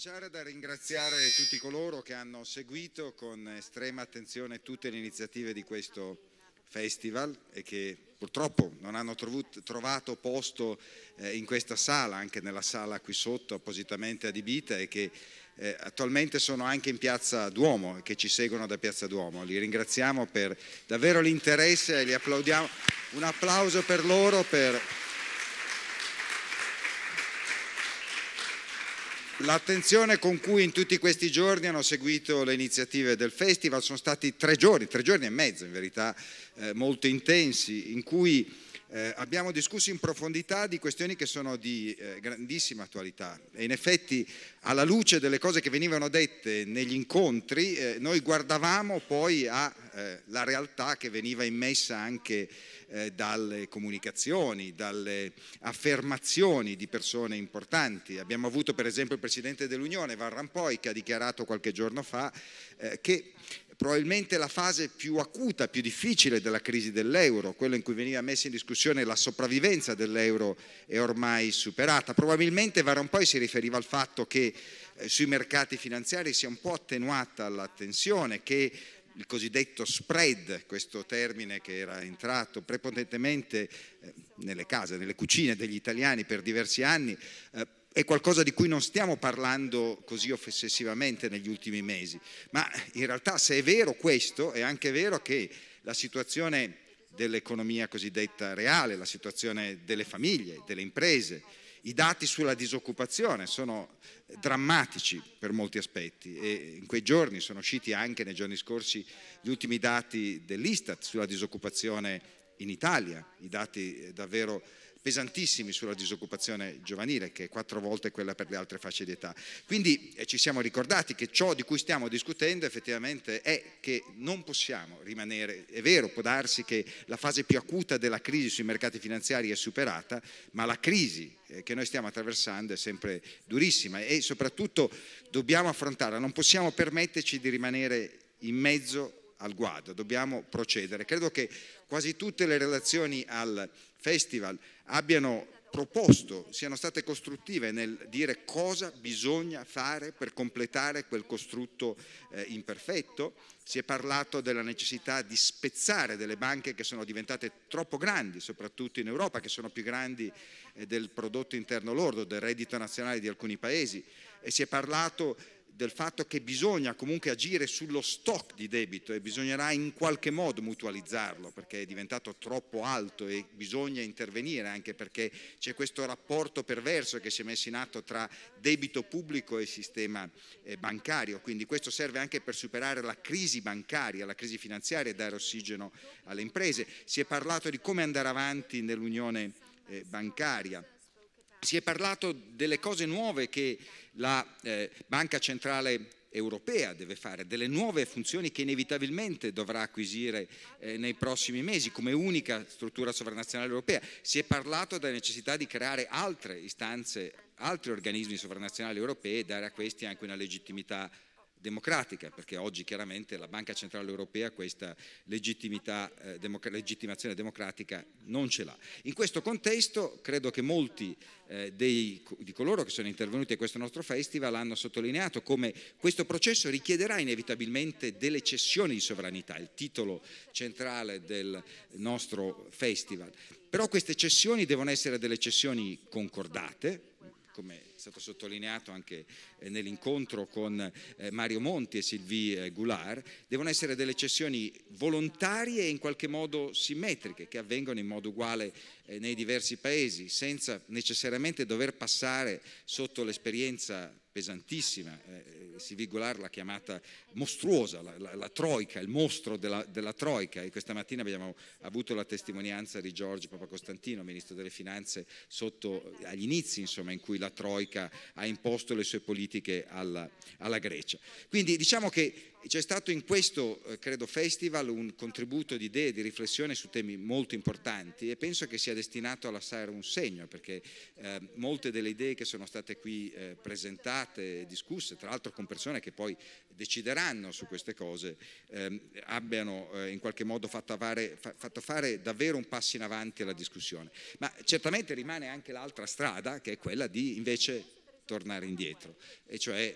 cominciare da ringraziare tutti coloro che hanno seguito con estrema attenzione tutte le iniziative di questo festival e che purtroppo non hanno trovato posto eh, in questa sala, anche nella sala qui sotto appositamente adibita e che eh, attualmente sono anche in Piazza Duomo e che ci seguono da Piazza Duomo. Li ringraziamo per davvero l'interesse e li applaudiamo. Un applauso per loro per L'attenzione con cui in tutti questi giorni hanno seguito le iniziative del festival sono stati tre giorni, tre giorni e mezzo in verità, eh, molto intensi, in cui eh, abbiamo discusso in profondità di questioni che sono di eh, grandissima attualità e in effetti alla luce delle cose che venivano dette negli incontri eh, noi guardavamo poi alla eh, realtà che veniva immessa anche eh, dalle comunicazioni, dalle affermazioni di persone importanti. Abbiamo avuto per esempio il Presidente dell'Unione, Van Rompuy, che ha dichiarato qualche giorno fa eh, che probabilmente la fase più acuta, più difficile della crisi dell'euro, quella in cui veniva messa in discussione la sopravvivenza dell'euro è ormai superata. Probabilmente Varon poi si riferiva al fatto che eh, sui mercati finanziari si è un po' attenuata la tensione, che il cosiddetto spread, questo termine che era entrato prepotentemente eh, nelle case, nelle cucine degli italiani per diversi anni, eh, è qualcosa di cui non stiamo parlando così offensivamente negli ultimi mesi, ma in realtà se è vero questo, è anche vero che la situazione dell'economia cosiddetta reale, la situazione delle famiglie, delle imprese, i dati sulla disoccupazione sono drammatici per molti aspetti e in quei giorni sono usciti anche nei giorni scorsi gli ultimi dati dell'Istat sulla disoccupazione in Italia, i dati davvero pesantissimi sulla disoccupazione giovanile, che è quattro volte quella per le altre fasce di età. Quindi eh, ci siamo ricordati che ciò di cui stiamo discutendo effettivamente è che non possiamo rimanere, è vero, può darsi che la fase più acuta della crisi sui mercati finanziari è superata, ma la crisi eh, che noi stiamo attraversando è sempre durissima e soprattutto dobbiamo affrontarla, non possiamo permetterci di rimanere in mezzo al guado, dobbiamo procedere. Credo che quasi tutte le relazioni al festival abbiano proposto, siano state costruttive nel dire cosa bisogna fare per completare quel costrutto eh, imperfetto. Si è parlato della necessità di spezzare delle banche che sono diventate troppo grandi, soprattutto in Europa, che sono più grandi eh, del prodotto interno lordo, del reddito nazionale di alcuni paesi. E si è parlato del fatto che bisogna comunque agire sullo stock di debito e bisognerà in qualche modo mutualizzarlo perché è diventato troppo alto e bisogna intervenire anche perché c'è questo rapporto perverso che si è messo in atto tra debito pubblico e sistema eh, bancario, quindi questo serve anche per superare la crisi bancaria, la crisi finanziaria e dare ossigeno alle imprese. Si è parlato di come andare avanti nell'unione eh, bancaria si è parlato delle cose nuove che la eh, Banca Centrale europea deve fare, delle nuove funzioni che inevitabilmente dovrà acquisire eh, nei prossimi mesi come unica struttura sovranazionale europea. Si è parlato della necessità di creare altre istanze, altri organismi sovranazionali europei e dare a questi anche una legittimità democratica, perché oggi chiaramente la Banca Centrale Europea questa eh, democ legittimazione democratica non ce l'ha. In questo contesto credo che molti eh, dei, di coloro che sono intervenuti a questo nostro festival hanno sottolineato come questo processo richiederà inevitabilmente delle cessioni di sovranità, il titolo centrale del nostro festival. Però queste cessioni devono essere delle cessioni concordate, come è stato sottolineato anche eh, nell'incontro con eh, Mario Monti e Sylvie eh, Goulart, devono essere delle cessioni volontarie e in qualche modo simmetriche, che avvengono in modo uguale nei diversi paesi, senza necessariamente dover passare sotto l'esperienza pesantissima, eh, Sylvie Goulard l'ha chiamata mostruosa, la, la, la, troica, il mostro della, della, troica e questa mattina abbiamo avuto la testimonianza di Giorgio Papa Costantino, Ministro delle Finanze, sotto, agli inizi insomma, in cui la troica troica ha imposto le sue politiche alla, alla Grecia. Quindi diciamo che c'è stato in questo, eh, credo, festival un contributo di idee, di riflessione su temi molto importanti e penso che sia destinato alla SAR un segno, perché eh, molte delle idee che sono state qui eh, presentate e discusse, tra l'altro con persone che poi decideranno su queste cose, ehm, eh, abbiano in qualche modo fatto fare, fa, fatto fare davvero un passo in avanti alla discussione. Ma certamente rimane anche l'altra strada, che è quella di invece tornare indietro, e cioè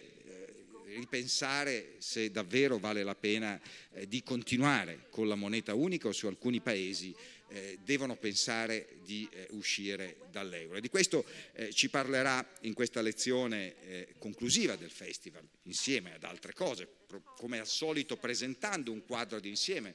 ripensare se davvero vale la pena eh, di continuare con la moneta unica o su alcuni paesi eh, devono pensare di eh, uscire dall'euro. E di questo eh, ci parlerà in questa lezione eh, conclusiva del festival, insieme ad altre cose, come al solito presentando un quadro d'insieme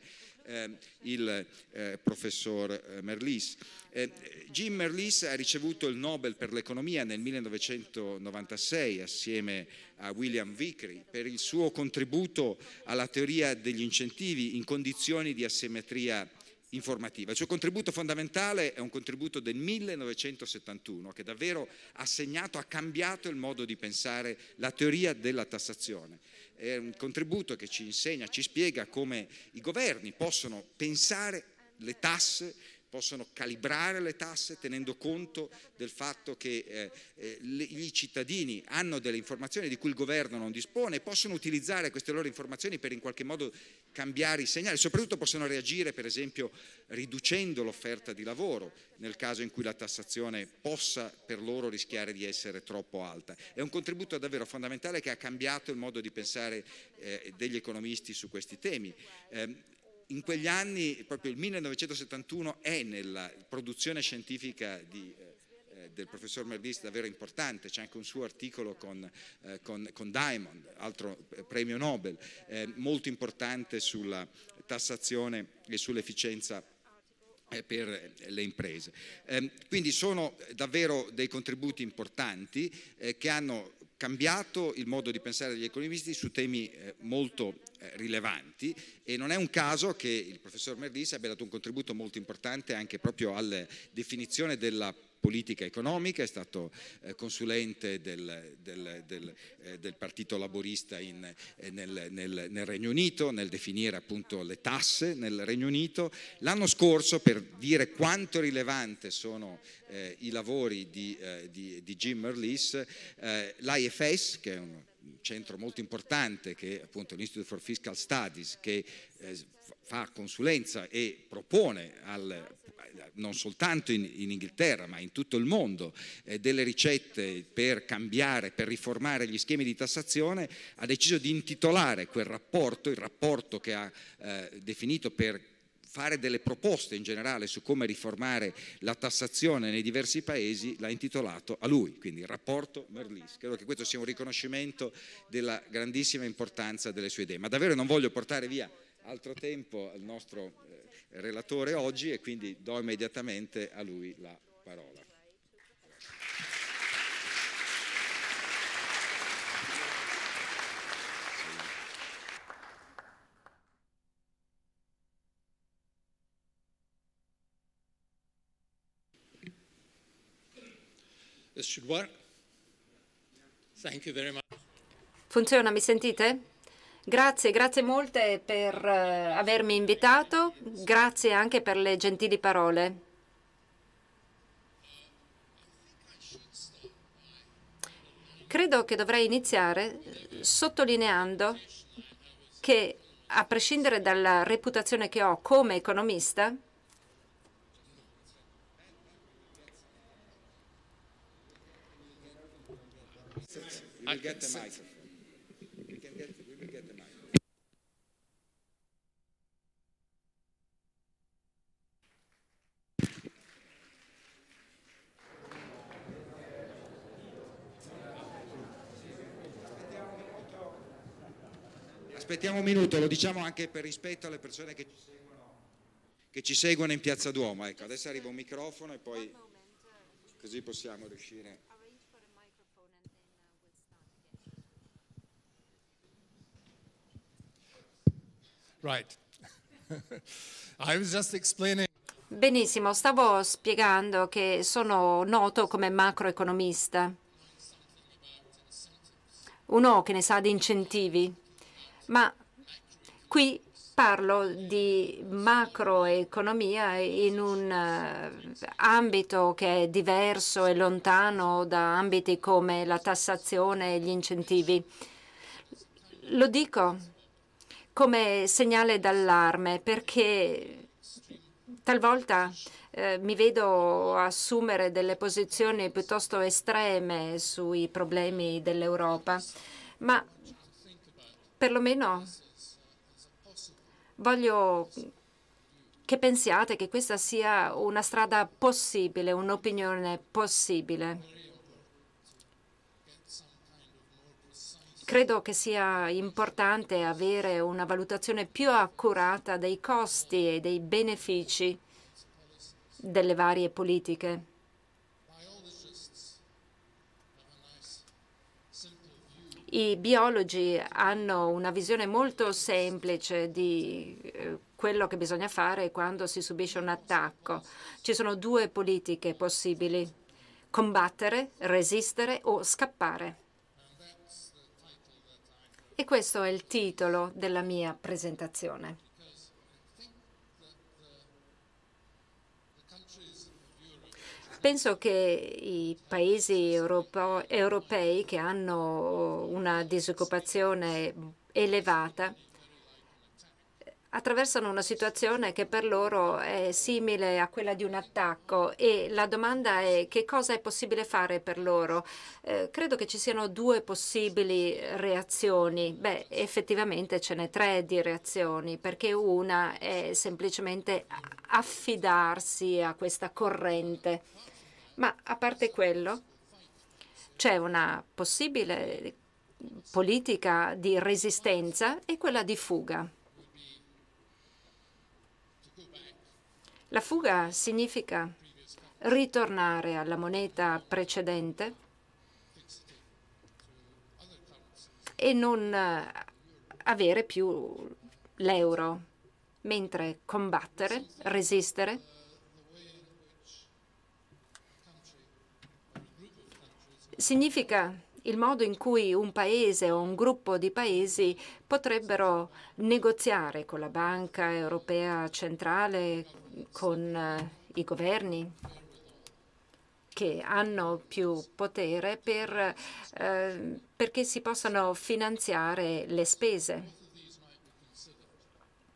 eh, il eh, professor eh, Merlis. Eh, Jim Merlis ha ricevuto il Nobel per l'economia nel 1996 assieme a William Vickery per il suo contributo alla teoria degli incentivi in condizioni di asimmetria informativa. Il suo contributo fondamentale è un contributo del 1971 che davvero ha segnato, ha cambiato il modo di pensare la teoria della tassazione. È un contributo che ci insegna, ci spiega come i governi possono pensare le tasse possono calibrare le tasse tenendo conto del fatto che eh, eh i cittadini hanno delle informazioni di cui il governo non dispone e possono utilizzare queste loro informazioni per in qualche modo cambiare i segnali, soprattutto possono reagire per esempio riducendo l'offerta di lavoro nel caso in cui la tassazione possa per loro rischiare di essere troppo alta. È un contributo davvero fondamentale che ha cambiato il modo di pensare eh, degli economisti su questi temi. Eh, in quegli anni, proprio il 1971, è nella produzione scientifica di, eh, eh, del professor Merdis davvero importante, c'è anche un suo articolo con, eh, con, con Diamond, altro eh, premio Nobel, eh, molto importante sulla tassazione e sull'efficienza eh, per le imprese. Ehm, quindi sono davvero dei contributi importanti che hanno cambiato il modo di pensare degli economisti su temi eh, molto eh, rilevanti e non è un caso che il professor Merdis abbia dato un contributo molto importante anche proprio alla definizione della politica economica, è stato eh, consulente del, del, del, eh, del, Partito Laborista in, eh, nel, nel, nel, Regno Unito, nel definire appunto le tasse nel Regno Unito. L'anno scorso, per dire quanto rilevante sono eh, i lavori di, eh, di, di Jim Merlis, eh, l'IFS, che è un centro molto importante, che è appunto l'Institute for Fiscal Studies, che fa consulenza e propone al non soltanto in, in, Inghilterra ma in tutto il mondo, eh, delle ricette per cambiare, per riformare gli schemi di tassazione, ha deciso di intitolare quel rapporto, il rapporto che ha eh, definito per fare delle proposte in generale su come riformare la tassazione nei diversi paesi, l'ha intitolato a lui, quindi il rapporto Merlis. Credo che questo sia un riconoscimento della grandissima importanza delle sue idee, ma davvero non voglio portare via altro tempo al nostro eh, relatore oggi e quindi do immediatamente a lui la parola. Funziona, mi sentite? Grazie, grazie molte per eh, avermi invitato, grazie anche per le gentili parole. Credo che dovrei iniziare eh, sottolineando che a prescindere dalla reputazione che ho come economista, Access. Aspettiamo un minuto, lo diciamo anche per rispetto alle persone che ci seguono, che ci seguono in Piazza Duomo. Ecco, adesso arriva un microfono e poi così possiamo riuscire. Right. I was just explaining Benissimo, stavo spiegando che sono noto come macroeconomista, uno che ne sa di incentivi ma qui parlo di macroeconomia in un eh, ambito che è diverso e lontano da ambiti come la tassazione e gli incentivi. Lo dico come segnale d'allarme perché talvolta eh, mi vedo assumere delle posizioni piuttosto estreme sui problemi dell'Europa, ma perlomeno voglio che pensiate che questa sia una strada possibile, un'opinione possibile. Credo che sia importante avere una valutazione più accurata dei costi e dei benefici delle varie politiche. I biologi hanno una visione molto semplice di eh, quello che bisogna fare quando si subisce un attacco. Ci sono due politiche possibili, combattere, resistere o scappare. E questo è il titolo della mia presentazione. Penso che i paesi europei che hanno una disoccupazione elevata attraversano una situazione che per loro è simile a quella di un attacco e la domanda è che cosa è possibile fare per loro. Eh, credo che ci siano due possibili reazioni. Beh, effettivamente ce n'è tre di reazioni, perché una è semplicemente affidarsi a questa corrente. Ma a parte quello, c'è una possibile politica di resistenza e quella di fuga. La fuga significa ritornare alla moneta precedente e non eh, avere più l'euro, mentre combattere, resistere, significa il modo in cui un paese o un gruppo di paesi potrebbero negoziare con la Banca Europea Centrale, con eh, i governi che hanno più potere per, eh, perché si possano finanziare le spese.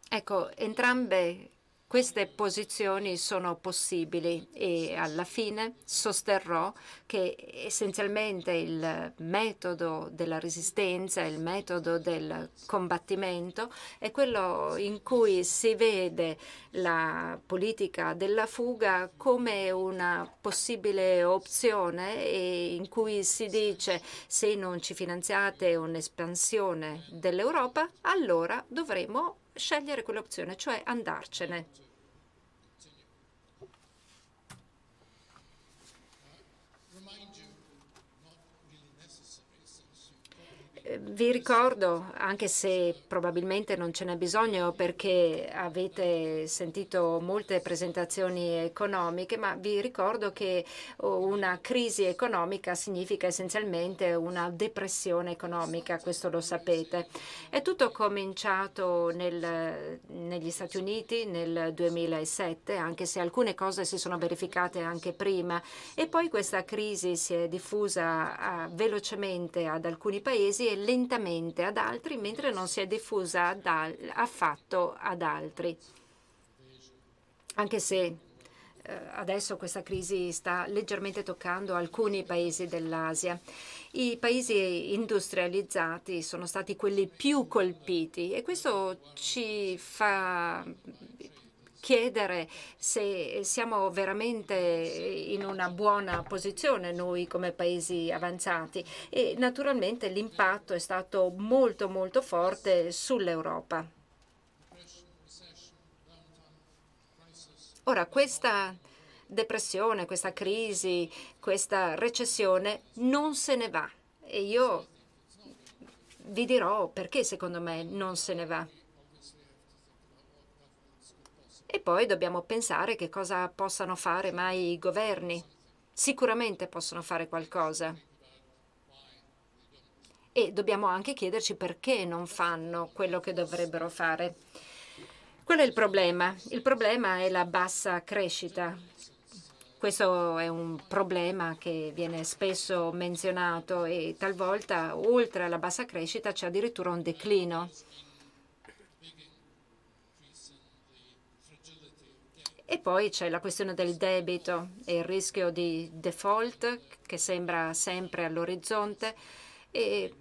Ecco, entrambe queste posizioni sono possibili e alla fine sosterrò che essenzialmente il metodo della resistenza, il metodo del combattimento è quello in cui si vede la politica della fuga come una possibile opzione e in cui si dice se non ci finanziate un'espansione dell'Europa allora dovremo scegliere quell'opzione, cioè andarcene. Vi ricordo, anche se probabilmente non ce n'è bisogno perché avete sentito molte presentazioni economiche, ma vi ricordo che eh, una crisi economica significa essenzialmente una depressione economica, questo lo sapete. È tutto cominciato nel, negli Stati Uniti nel 2007, anche se alcune cose si sono verificate anche prima, e poi questa crisi si è diffusa eh, velocemente ad alcuni paesi e lentamente ad altri mentre non si è diffusa ad affatto ad altri. Anche se eh, adesso questa crisi sta leggermente toccando alcuni paesi dell'Asia. I paesi industrializzati sono stati quelli più colpiti e questo ci fa chiedere se siamo veramente in una buona posizione noi come paesi avanzati e naturalmente l'impatto è stato molto molto forte sull'Europa. Ora questa depressione, questa crisi, questa recessione non se ne va e io vi dirò perché secondo me non se ne va. E poi dobbiamo pensare che cosa possano fare mai i governi. Sicuramente possono fare qualcosa. E dobbiamo anche chiederci perché non fanno quello che dovrebbero fare. Qual è il problema? Il problema è la bassa crescita. Questo è un problema che viene spesso menzionato e talvolta oltre alla bassa crescita c'è addirittura un declino. E poi c'è la questione del debito e il rischio di default che sembra sempre all'orizzonte e,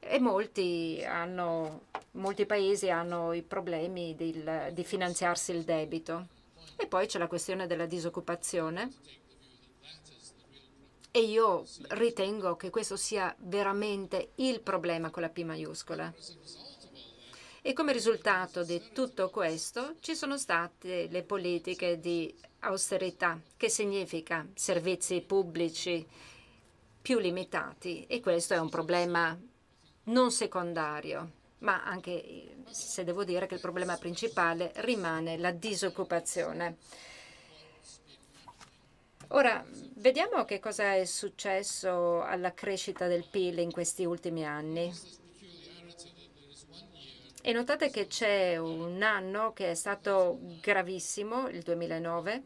e molti, hanno, molti, paesi hanno i problemi di, di finanziarsi il debito. E poi c'è la questione della disoccupazione e io ritengo che questo sia veramente il problema con la P maiuscola. E come risultato di tutto questo ci sono state le politiche di austerità, che significa servizi pubblici più limitati e questo è un problema non secondario, ma anche se devo dire che il problema principale rimane la disoccupazione. Ora, vediamo che cosa è successo alla crescita del PIL in questi ultimi anni. E notate che c'è un anno che è stato gravissimo, il 2009,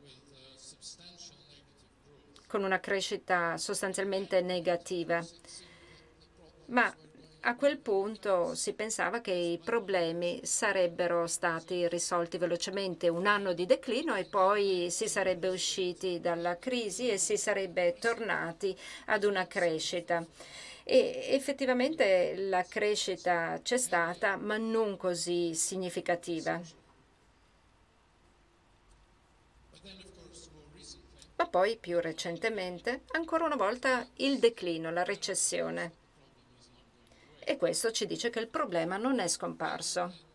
con una crescita sostanzialmente negativa. Ma a quel punto si pensava che i problemi sarebbero stati risolti velocemente, un anno di declino e poi si sarebbe usciti dalla crisi e si sarebbe tornati ad una crescita. E effettivamente la crescita c'è stata, ma non così significativa. Ma poi, più recentemente, ancora una volta il declino, la recessione. E questo ci dice che il problema non è scomparso.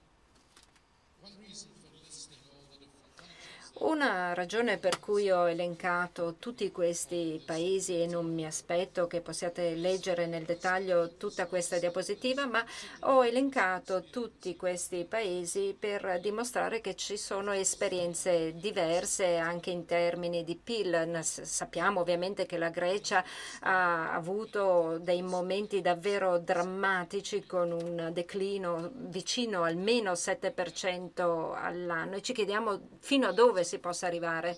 Una ragione per cui ho elencato tutti questi paesi e non mi aspetto che possiate leggere nel dettaglio tutta questa diapositiva, ma ho elencato tutti questi paesi per dimostrare che ci sono esperienze diverse anche in termini di PIL. Sappiamo ovviamente che la Grecia ha avuto dei momenti davvero drammatici con un declino vicino almeno 7% all'anno e ci chiediamo fino a dove si possa arrivare.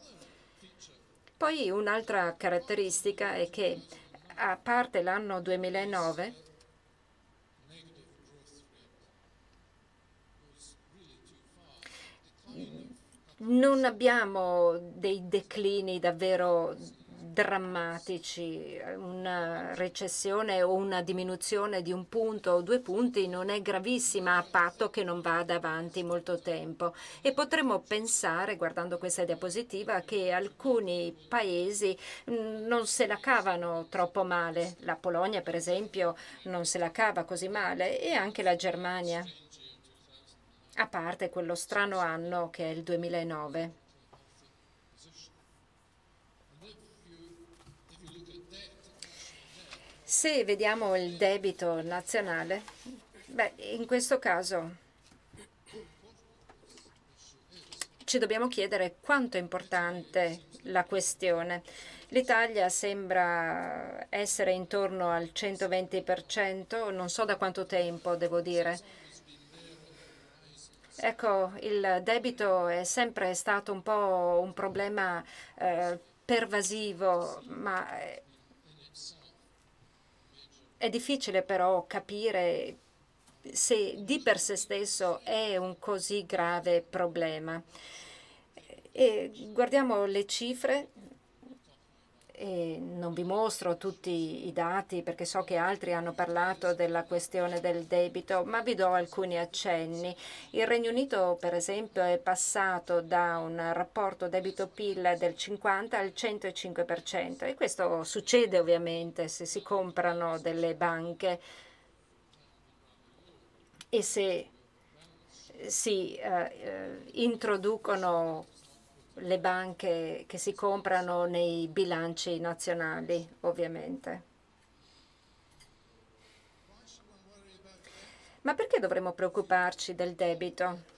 Poi un'altra caratteristica è che a parte l'anno 2009 non abbiamo dei declini davvero drammatici. Una recessione o una diminuzione di un punto o due punti non è gravissima a patto che non vada avanti molto tempo. E potremmo pensare, guardando questa diapositiva, che alcuni paesi mm, non se la cavano troppo male. La Polonia, per esempio, non se la cava così male e anche la Germania a parte quello strano anno che è il 2009. Se vediamo il debito nazionale, beh, in questo caso ci dobbiamo chiedere quanto è importante la questione. L'Italia sembra essere intorno al 120%, non so da quanto tempo devo dire. Ecco, il debito è sempre stato un po' un problema eh, pervasivo, ma è difficile però capire se di per sé stesso è un così grave problema. E guardiamo le cifre e non vi mostro tutti i dati perché so che altri hanno parlato della questione del debito, ma vi do alcuni accenni. Il Regno Unito, per esempio, è passato da un rapporto debito-PIL del 50 al 105% e questo succede ovviamente se si comprano delle banche e se si eh, eh introducono le banche che si comprano nei bilanci nazionali, ovviamente. Ma perché dovremmo preoccuparci del debito?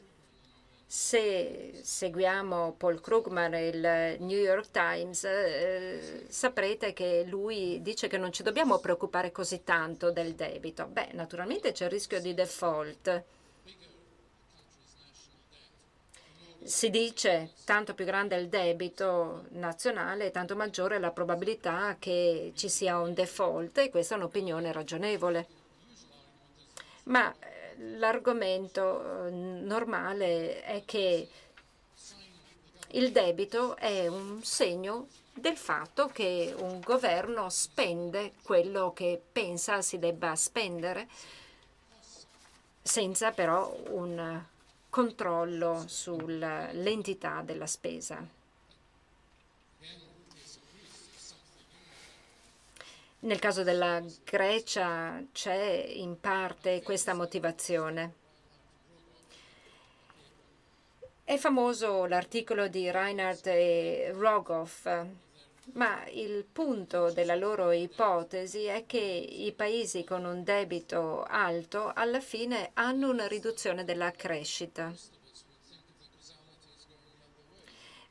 Se seguiamo Paul Krugman, il New York Times, eh, saprete che lui dice che non ci dobbiamo preoccupare così tanto del debito. Beh, naturalmente c'è il rischio di default si dice tanto più grande è il debito nazionale, tanto maggiore è la probabilità che ci sia un default e questa è un'opinione ragionevole. Ma eh, l'argomento eh, normale è che il debito è un segno del fatto che un governo spende quello che pensa si debba spendere senza però un controllo sull'entità della spesa. Nel caso della Grecia c'è in parte questa motivazione. È famoso l'articolo di Reinhardt e Rogoff ma il punto della loro ipotesi è che i paesi con un debito alto alla fine hanno una riduzione della crescita.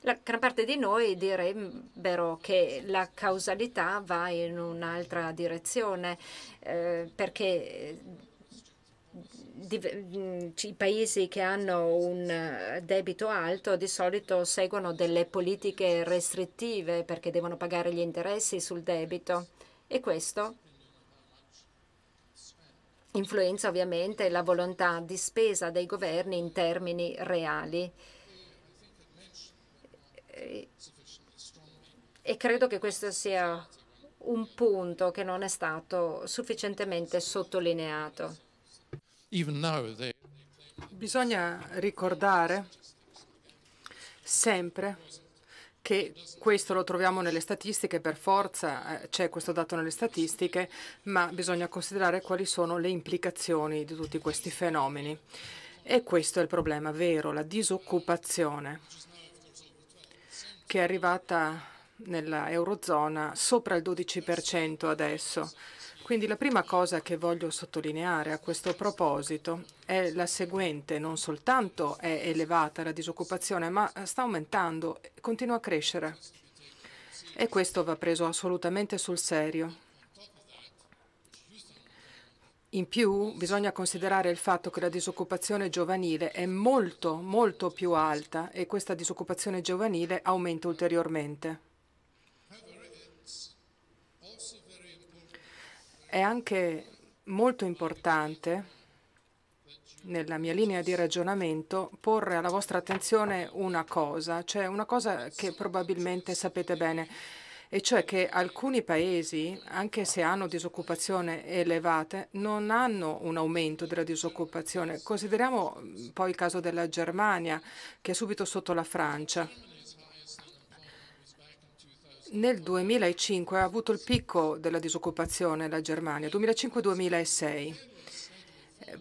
La gran parte di noi direbbero che la causalità va in un'altra direzione eh, perché i paesi che hanno un eh, debito alto di solito seguono delle politiche restrittive perché devono pagare gli interessi sul debito e questo influenza ovviamente la volontà di spesa dei governi in termini reali. E credo che questo sia un punto che non è stato sufficientemente sottolineato. Bisogna ricordare sempre che questo lo troviamo nelle statistiche, per forza eh, c'è questo dato nelle statistiche, ma bisogna considerare quali sono le implicazioni di tutti questi fenomeni. E questo è il problema vero, la disoccupazione che è arrivata nell'Eurozona sopra il 12% adesso quindi la prima cosa che voglio sottolineare a questo proposito è la seguente, non soltanto è elevata la disoccupazione, ma sta aumentando, continua a crescere. E questo va preso assolutamente sul serio. In più bisogna considerare il fatto che la disoccupazione giovanile è molto, molto più alta e questa disoccupazione giovanile aumenta ulteriormente. è anche molto importante nella mia linea di ragionamento porre alla vostra attenzione una cosa, cioè una cosa che probabilmente sapete bene, e cioè che alcuni paesi, anche se hanno disoccupazione elevate, non hanno un aumento della disoccupazione. Consideriamo mm, poi il caso della Germania, che è subito sotto la Francia. Nel 2005 ha avuto il picco della disoccupazione la Germania, 2005-2006.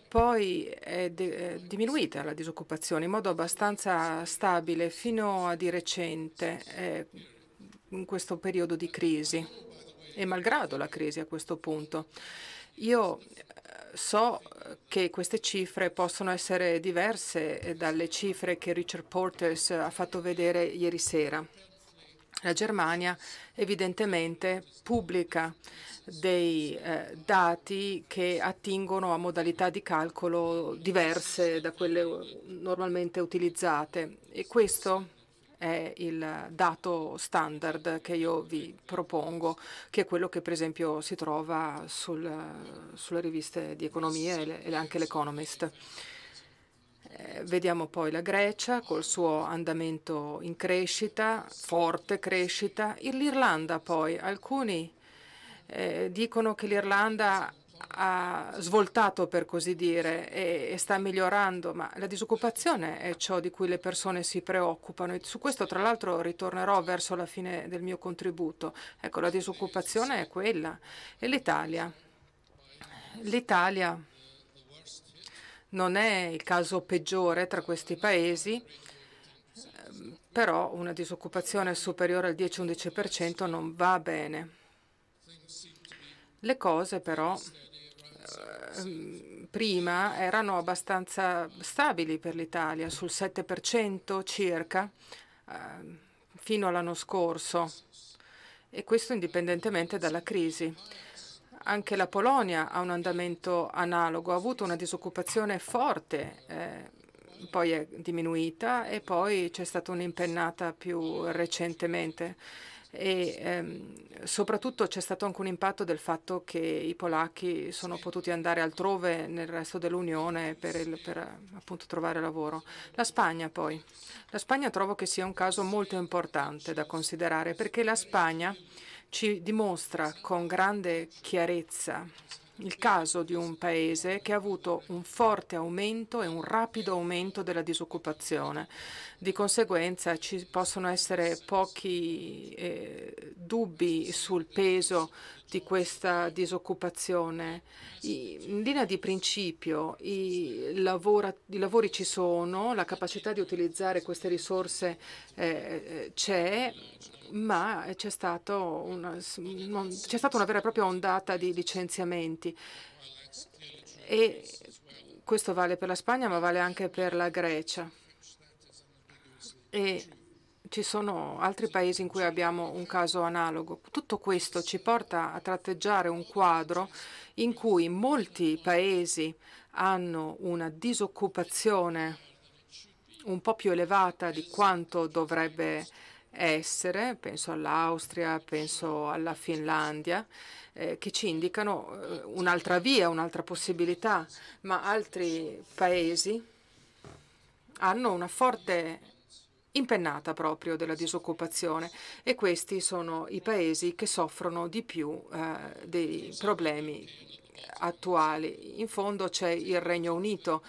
Poi è diminuita la disoccupazione in modo abbastanza stabile fino a di recente, eh, in questo periodo di crisi, e malgrado la crisi a questo punto. Io eh, so che queste cifre possono essere diverse dalle cifre che Richard Portes ha fatto vedere ieri sera. La Germania evidentemente pubblica dei eh, dati che attingono a modalità di calcolo diverse da quelle normalmente utilizzate e questo è il dato standard che io vi propongo, che è quello che per esempio si trova sul, sulle riviste di economia e, le, e anche l'Economist. Eh, vediamo poi la Grecia col suo andamento in crescita, forte crescita, l'Irlanda poi, alcuni eh, dicono che l'Irlanda ha svoltato per così dire e, e, sta migliorando, ma la disoccupazione è ciò di cui le persone si preoccupano e su questo tra l'altro ritornerò verso la fine del mio contributo. Ecco, la disoccupazione è quella e l'Italia. L'Italia non è il caso peggiore tra questi paesi, ehm, però una disoccupazione superiore al 10-11% non va bene. Le cose però ehm, prima erano abbastanza stabili per l'Italia, sul 7% circa, ehm, fino all'anno scorso, e questo indipendentemente dalla crisi. Anche la Polonia ha un andamento analogo, ha avuto una disoccupazione forte, eh, poi è diminuita e poi c'è stata un'impennata più recentemente e ehm, soprattutto c'è stato anche un impatto del fatto che i polacchi sono potuti andare altrove nel resto dell'Unione per, il, per appunto trovare lavoro. La Spagna poi. La Spagna trovo che sia un caso molto importante da considerare perché la Spagna ci dimostra con grande chiarezza il caso di un paese che ha avuto un forte aumento e un rapido aumento della disoccupazione. Di conseguenza ci possono essere pochi eh, dubbi sul peso di questa disoccupazione. in linea di principio i, lavora, i, lavori ci sono, la capacità di utilizzare queste risorse eh, eh c'è, ma c'è stata una, una vera e propria ondata di licenziamenti. E questo vale per la Spagna ma vale anche per la Grecia e ci sono altri paesi in cui abbiamo un caso analogo. Tutto questo ci porta a tratteggiare un quadro in cui molti paesi hanno una disoccupazione un po' più elevata di quanto dovrebbe essere, penso all'Austria, penso alla Finlandia, eh, che ci indicano eh, un'altra via, un'altra possibilità, ma altri paesi hanno una forte impennata proprio della disoccupazione e questi sono i paesi che soffrono di più eh, dei problemi attuali. In fondo c'è il Regno Unito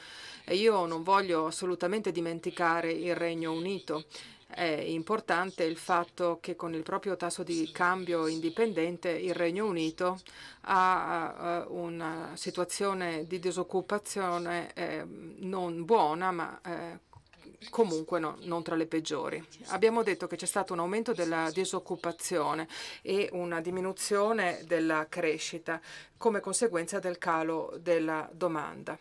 e io non voglio assolutamente dimenticare il Regno Unito. È importante il fatto che con il proprio tasso di cambio indipendente il Regno Unito ha eh, una situazione di disoccupazione eh, non buona ma eh, comunque no, non tra le peggiori. Abbiamo detto che c'è stato un aumento della disoccupazione e una diminuzione della crescita come conseguenza del calo della domanda.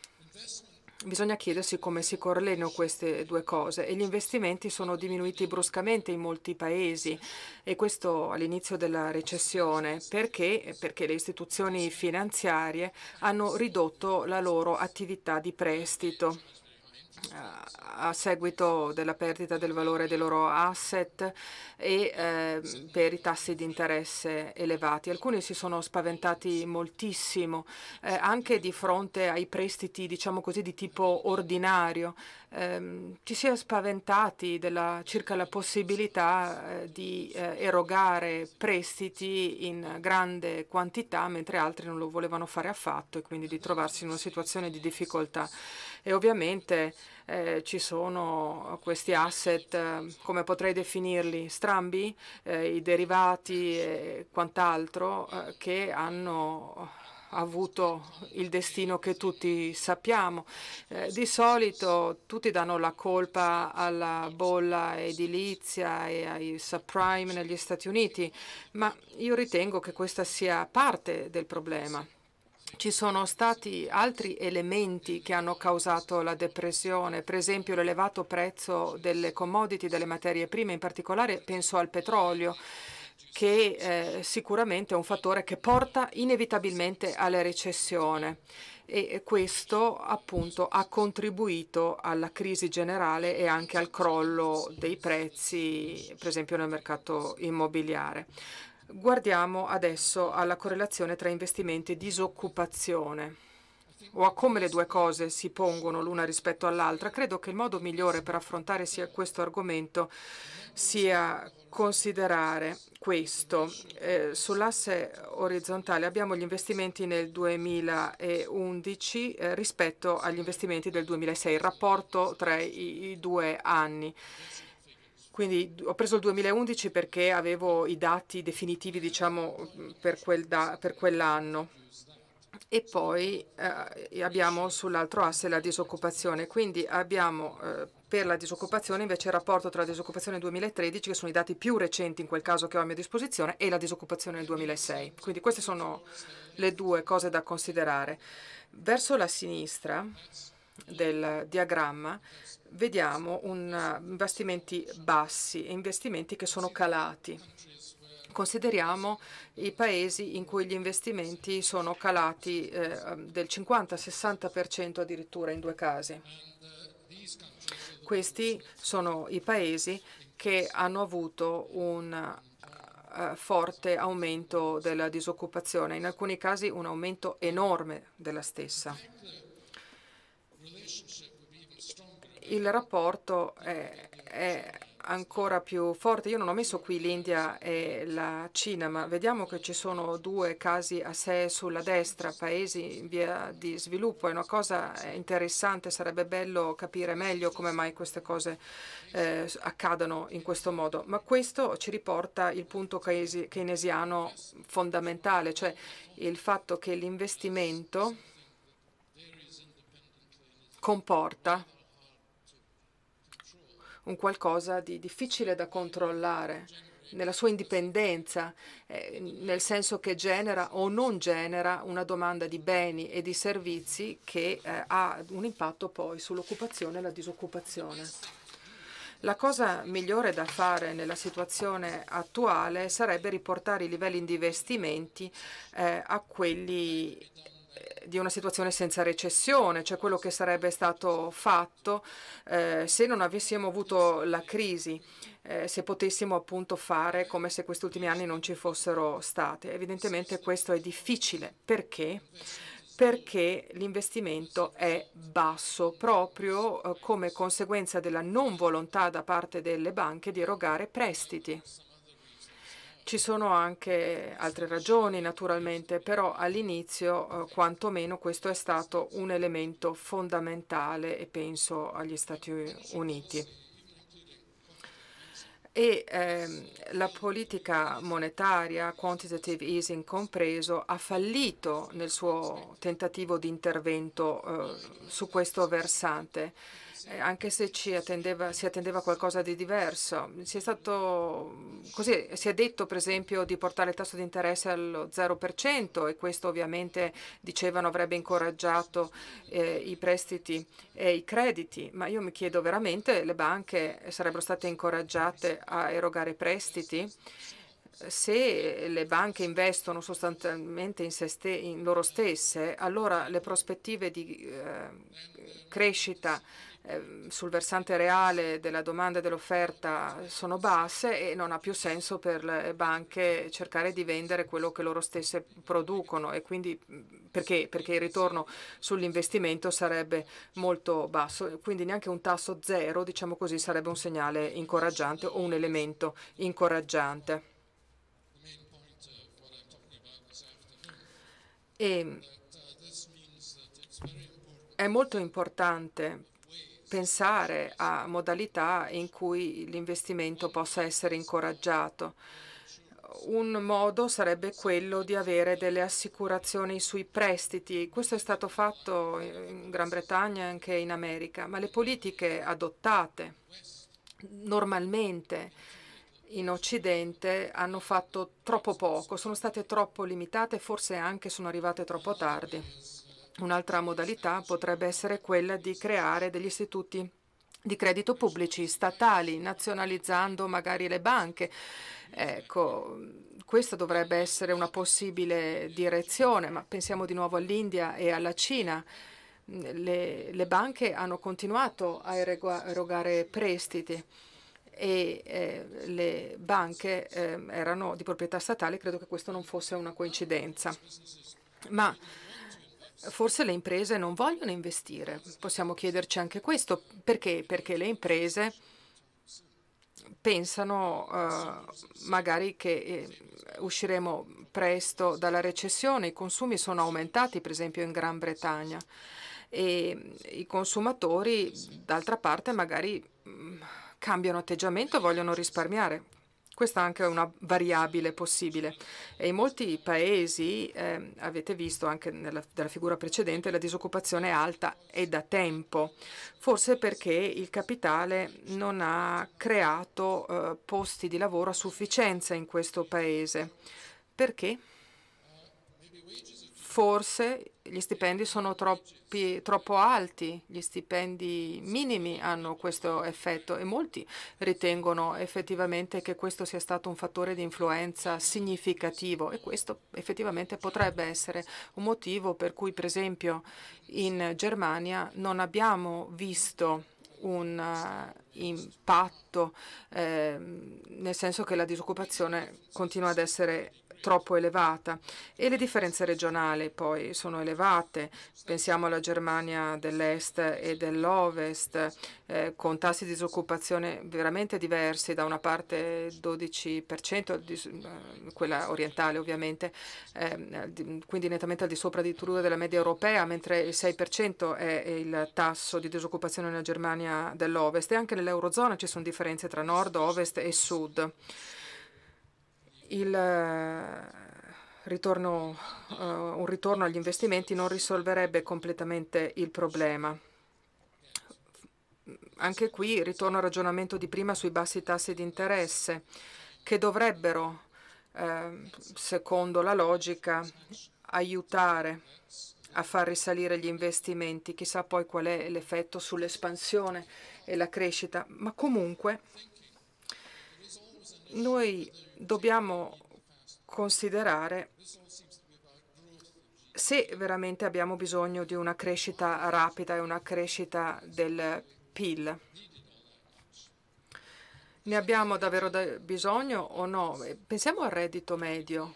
Bisogna chiedersi come si correlino queste due cose e gli investimenti sono diminuiti bruscamente in molti paesi e questo all'inizio della recessione perché? perché? le istituzioni finanziarie hanno ridotto la loro attività di prestito a seguito della perdita del valore dei loro asset e eh, per i tassi di interesse elevati. Alcuni si sono spaventati moltissimo eh, anche di fronte ai prestiti diciamo così di tipo ordinario. Eh, ci si è spaventati della, circa la possibilità eh, di eh, erogare prestiti in grande quantità mentre altri non lo volevano fare affatto e quindi di trovarsi in una situazione di difficoltà. E ovviamente eh, ci sono questi asset, eh, come potrei definirli, strambi, eh, i derivati e quant'altro, eh, che hanno avuto il destino che tutti sappiamo. Eh, di solito tutti danno la colpa alla bolla edilizia e ai subprime negli Stati Uniti, ma io ritengo che questa sia parte del problema ci sono stati altri elementi che hanno causato la depressione, per esempio l'elevato prezzo delle commodity, delle materie prime, in particolare penso al petrolio, che eh, sicuramente è un fattore che porta inevitabilmente alla recessione e questo appunto ha contribuito alla crisi generale e anche al crollo dei prezzi, per esempio nel mercato immobiliare. Guardiamo adesso alla correlazione tra investimenti e disoccupazione o a come le due cose si pongono l'una rispetto all'altra. Credo che il modo migliore per affrontare sia questo argomento sia considerare questo. Eh, Sull'asse orizzontale abbiamo gli investimenti nel 2011 eh, rispetto agli investimenti del 2006, il rapporto tra i, i due anni. Quindi ho preso il 2011 perché avevo i dati definitivi diciamo, per, quel da, per quell'anno. E poi eh, abbiamo sull'altro asse la disoccupazione, quindi abbiamo eh, per la disoccupazione invece il rapporto tra la disoccupazione 2013, che sono i dati più recenti in quel caso che ho a mia disposizione, e la disoccupazione del 2006. Quindi queste sono le due cose da considerare. Verso la sinistra del diagramma vediamo un, eh, investimenti bassi e investimenti che sono calati. Consideriamo i paesi in cui gli investimenti sono calati eh, um, del 50-60% addirittura in due casi. Questi sono i paesi che hanno avuto un uh, forte aumento della disoccupazione, in alcuni casi un aumento enorme della stessa il rapporto è, è ancora più forte. Io non ho messo qui l'India e la Cina, ma vediamo che ci sono due casi a sé sulla destra, paesi in via di sviluppo. È una cosa interessante, sarebbe bello capire meglio come mai queste cose eh, accadano in questo modo. Ma questo ci riporta il punto keynesiano fondamentale, cioè il fatto che l'investimento comporta un qualcosa di difficile da controllare nella sua indipendenza, eh, nel senso che genera o non genera una domanda di beni e di servizi che eh, ha un impatto poi sull'occupazione e la disoccupazione. La cosa migliore da fare nella situazione attuale sarebbe riportare i livelli di investimenti eh, a quelli eh, di una situazione senza recessione, cioè quello che sarebbe stato fatto eh, se non avessimo avuto la crisi, eh, se potessimo appunto fare come se questi ultimi anni non ci fossero stati. Evidentemente questo è difficile. Perché? perché l'investimento è basso proprio eh, come conseguenza della non volontà da parte delle banche di erogare prestiti. Ci sono anche altre ragioni, naturalmente, però all'inizio eh, quantomeno questo è stato un elemento fondamentale e penso agli Stati Uniti. E eh, la politica monetaria, quantitative easing compreso, ha fallito nel suo tentativo di intervento eh, su questo versante eh, anche se ci attendeva, si attendeva qualcosa di diverso. Si è, stato, così, si è detto per esempio di portare il tasso di interesse allo 0% e questo ovviamente dicevano avrebbe incoraggiato eh, i prestiti e i crediti, ma io mi chiedo veramente le banche sarebbero state incoraggiate a erogare prestiti? se le banche investono sostanzialmente in, ste, in loro stesse, allora le prospettive di eh, crescita Ehm, sul versante reale della domanda e dell'offerta sono basse e non ha più senso per le banche cercare di vendere quello che loro stesse producono e quindi perché? Perché il ritorno sull'investimento sarebbe molto basso, quindi neanche un tasso zero, diciamo così, sarebbe un segnale incoraggiante o un elemento incoraggiante. E ehm, è molto importante pensare a modalità in cui l'investimento possa essere incoraggiato. Un modo sarebbe quello di avere delle assicurazioni sui prestiti. Questo è stato fatto in Gran Bretagna e anche in America, ma le politiche adottate normalmente in Occidente hanno fatto troppo poco, sono state troppo limitate, e forse anche sono arrivate troppo tardi. Un'altra modalità potrebbe essere quella di creare degli istituti di credito pubblici statali, nazionalizzando magari le banche. Ecco, questa dovrebbe essere una possibile direzione, ma pensiamo di nuovo all'India e alla Cina. Le, le, banche hanno continuato a erogare prestiti e eh, le banche eh, erano di proprietà statale, credo che questo non fosse una coincidenza. Ma Forse le imprese non vogliono investire, possiamo chiederci anche questo. Perché? Perché le imprese pensano uh, magari che eh, usciremo presto dalla recessione, i consumi sono aumentati per esempio in Gran Bretagna e mm, i consumatori d'altra parte magari mh, mm, cambiano atteggiamento, vogliono risparmiare. Questa è anche una variabile possibile. E in molti paesi, eh, avete visto anche nella, nella, figura precedente, la disoccupazione è alta e da tempo, forse perché il capitale non ha creato eh, posti di lavoro a sufficienza in questo paese. Perché? Forse gli stipendi sono troppi, troppo alti, gli stipendi minimi hanno questo effetto e molti ritengono effettivamente che questo sia stato un fattore di influenza significativo e questo effettivamente potrebbe essere un motivo per cui per esempio in Germania non abbiamo visto un eh, impatto eh, nel senso che la disoccupazione continua ad essere troppo elevata e le differenze regionali poi sono elevate. Pensiamo alla Germania dell'Est e dell'Ovest eh, con tassi di disoccupazione veramente diversi, da una parte 12%, eh, quella orientale ovviamente, eh, quindi nettamente al di sopra di Turuda della media europea, mentre il 6% è il tasso di disoccupazione nella Germania dell'Ovest e anche nell'Eurozona ci sono differenze tra nord, ovest e sud il eh, ritorno, uh, un ritorno agli investimenti non risolverebbe completamente il problema. Anche qui ritorno al ragionamento di prima sui bassi tassi di interesse che dovrebbero, uh, secondo la logica, aiutare a far risalire gli investimenti. Chissà poi qual è l'effetto sull'espansione e la crescita, ma comunque noi dobbiamo considerare se veramente abbiamo bisogno di una crescita rapida e una crescita del PIL. Ne abbiamo davvero bisogno o no? Pensiamo al reddito medio.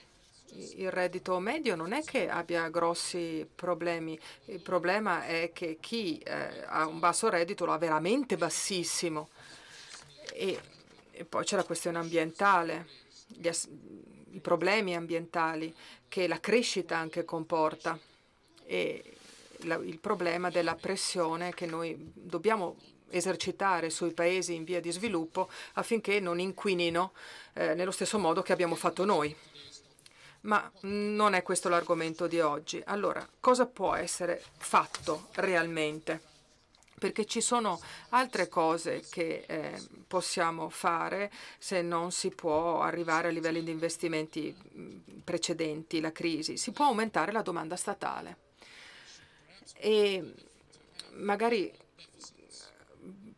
Il reddito medio non è che abbia grossi problemi, il problema è che chi eh, ha un basso reddito lo ha veramente bassissimo. E e poi c'è la questione ambientale, i problemi ambientali che la crescita anche comporta e la, il problema della pressione che noi dobbiamo esercitare sui paesi in via di sviluppo affinché non inquinino eh, nello stesso modo che abbiamo fatto noi. Ma mm, non è questo l'argomento di oggi. Allora, cosa può essere fatto realmente? perché ci sono altre cose che eh, possiamo fare se non si può arrivare a livelli di investimenti mm, precedenti la crisi. Si può aumentare la domanda statale e magari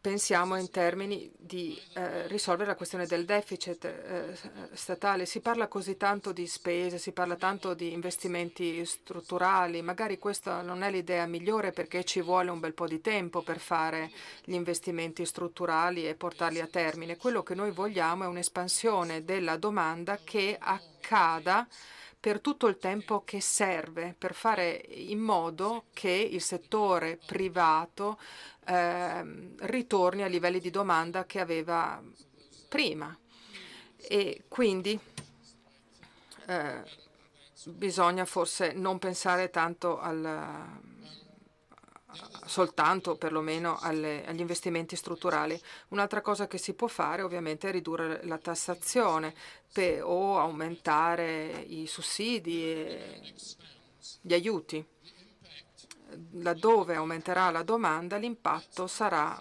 pensiamo in termini di eh, risolvere la questione del deficit eh, statale. Si parla così tanto di spese, si parla tanto di investimenti strutturali, magari questa non è l'idea migliore perché ci vuole un bel po' di tempo per fare gli investimenti strutturali e portarli a termine. Quello che noi vogliamo è un'espansione della domanda che accada per tutto il tempo che serve per fare in modo che il settore privato eh, ritorni ai livelli di domanda che aveva prima. E quindi eh, bisogna forse non pensare tanto al soltanto perlomeno alle, agli investimenti strutturali. Un'altra cosa che si può fare ovviamente è ridurre la tassazione per, o aumentare i sussidi, e gli aiuti. Laddove aumenterà la domanda l'impatto sarà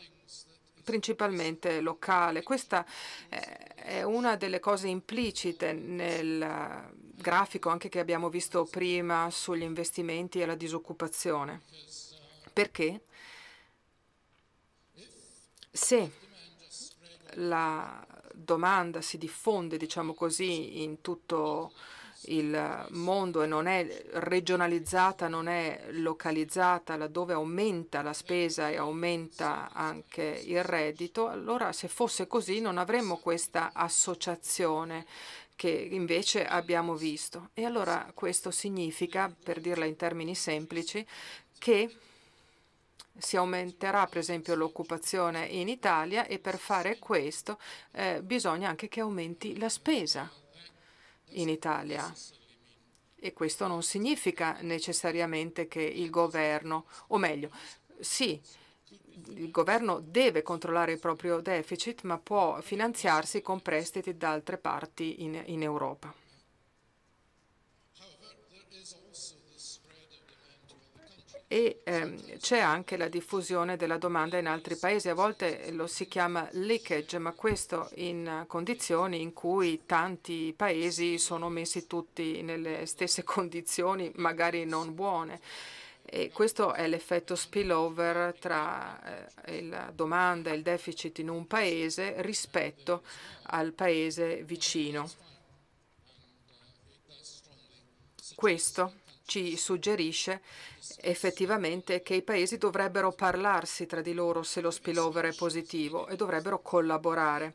principalmente locale. Questa eh, è una delle cose implicite nel grafico anche che abbiamo visto prima sugli investimenti e la disoccupazione perché se la domanda si diffonde, diciamo così, in tutto il mondo e non è regionalizzata, non è localizzata, laddove aumenta la spesa e aumenta anche il reddito, allora se fosse così non avremmo questa associazione che invece abbiamo visto. E allora questo significa, per dirla in termini semplici, che si aumenterà per esempio l'occupazione in Italia e per fare questo eh, bisogna anche che aumenti la spesa in Italia. E questo non significa necessariamente che il governo, o meglio, sì, il governo deve controllare il proprio deficit, ma può finanziarsi con prestiti da altre parti in, in Europa. e ehm, c'è anche la diffusione della domanda in altri paesi. A volte lo si chiama leakage, ma questo in condizioni in cui tanti paesi sono messi tutti nelle stesse condizioni, magari non buone. E questo è l'effetto spillover tra eh, la domanda e il deficit in un paese rispetto al paese vicino. Questo ci suggerisce effettivamente che i paesi dovrebbero parlarsi tra di loro se lo spillover è positivo e dovrebbero collaborare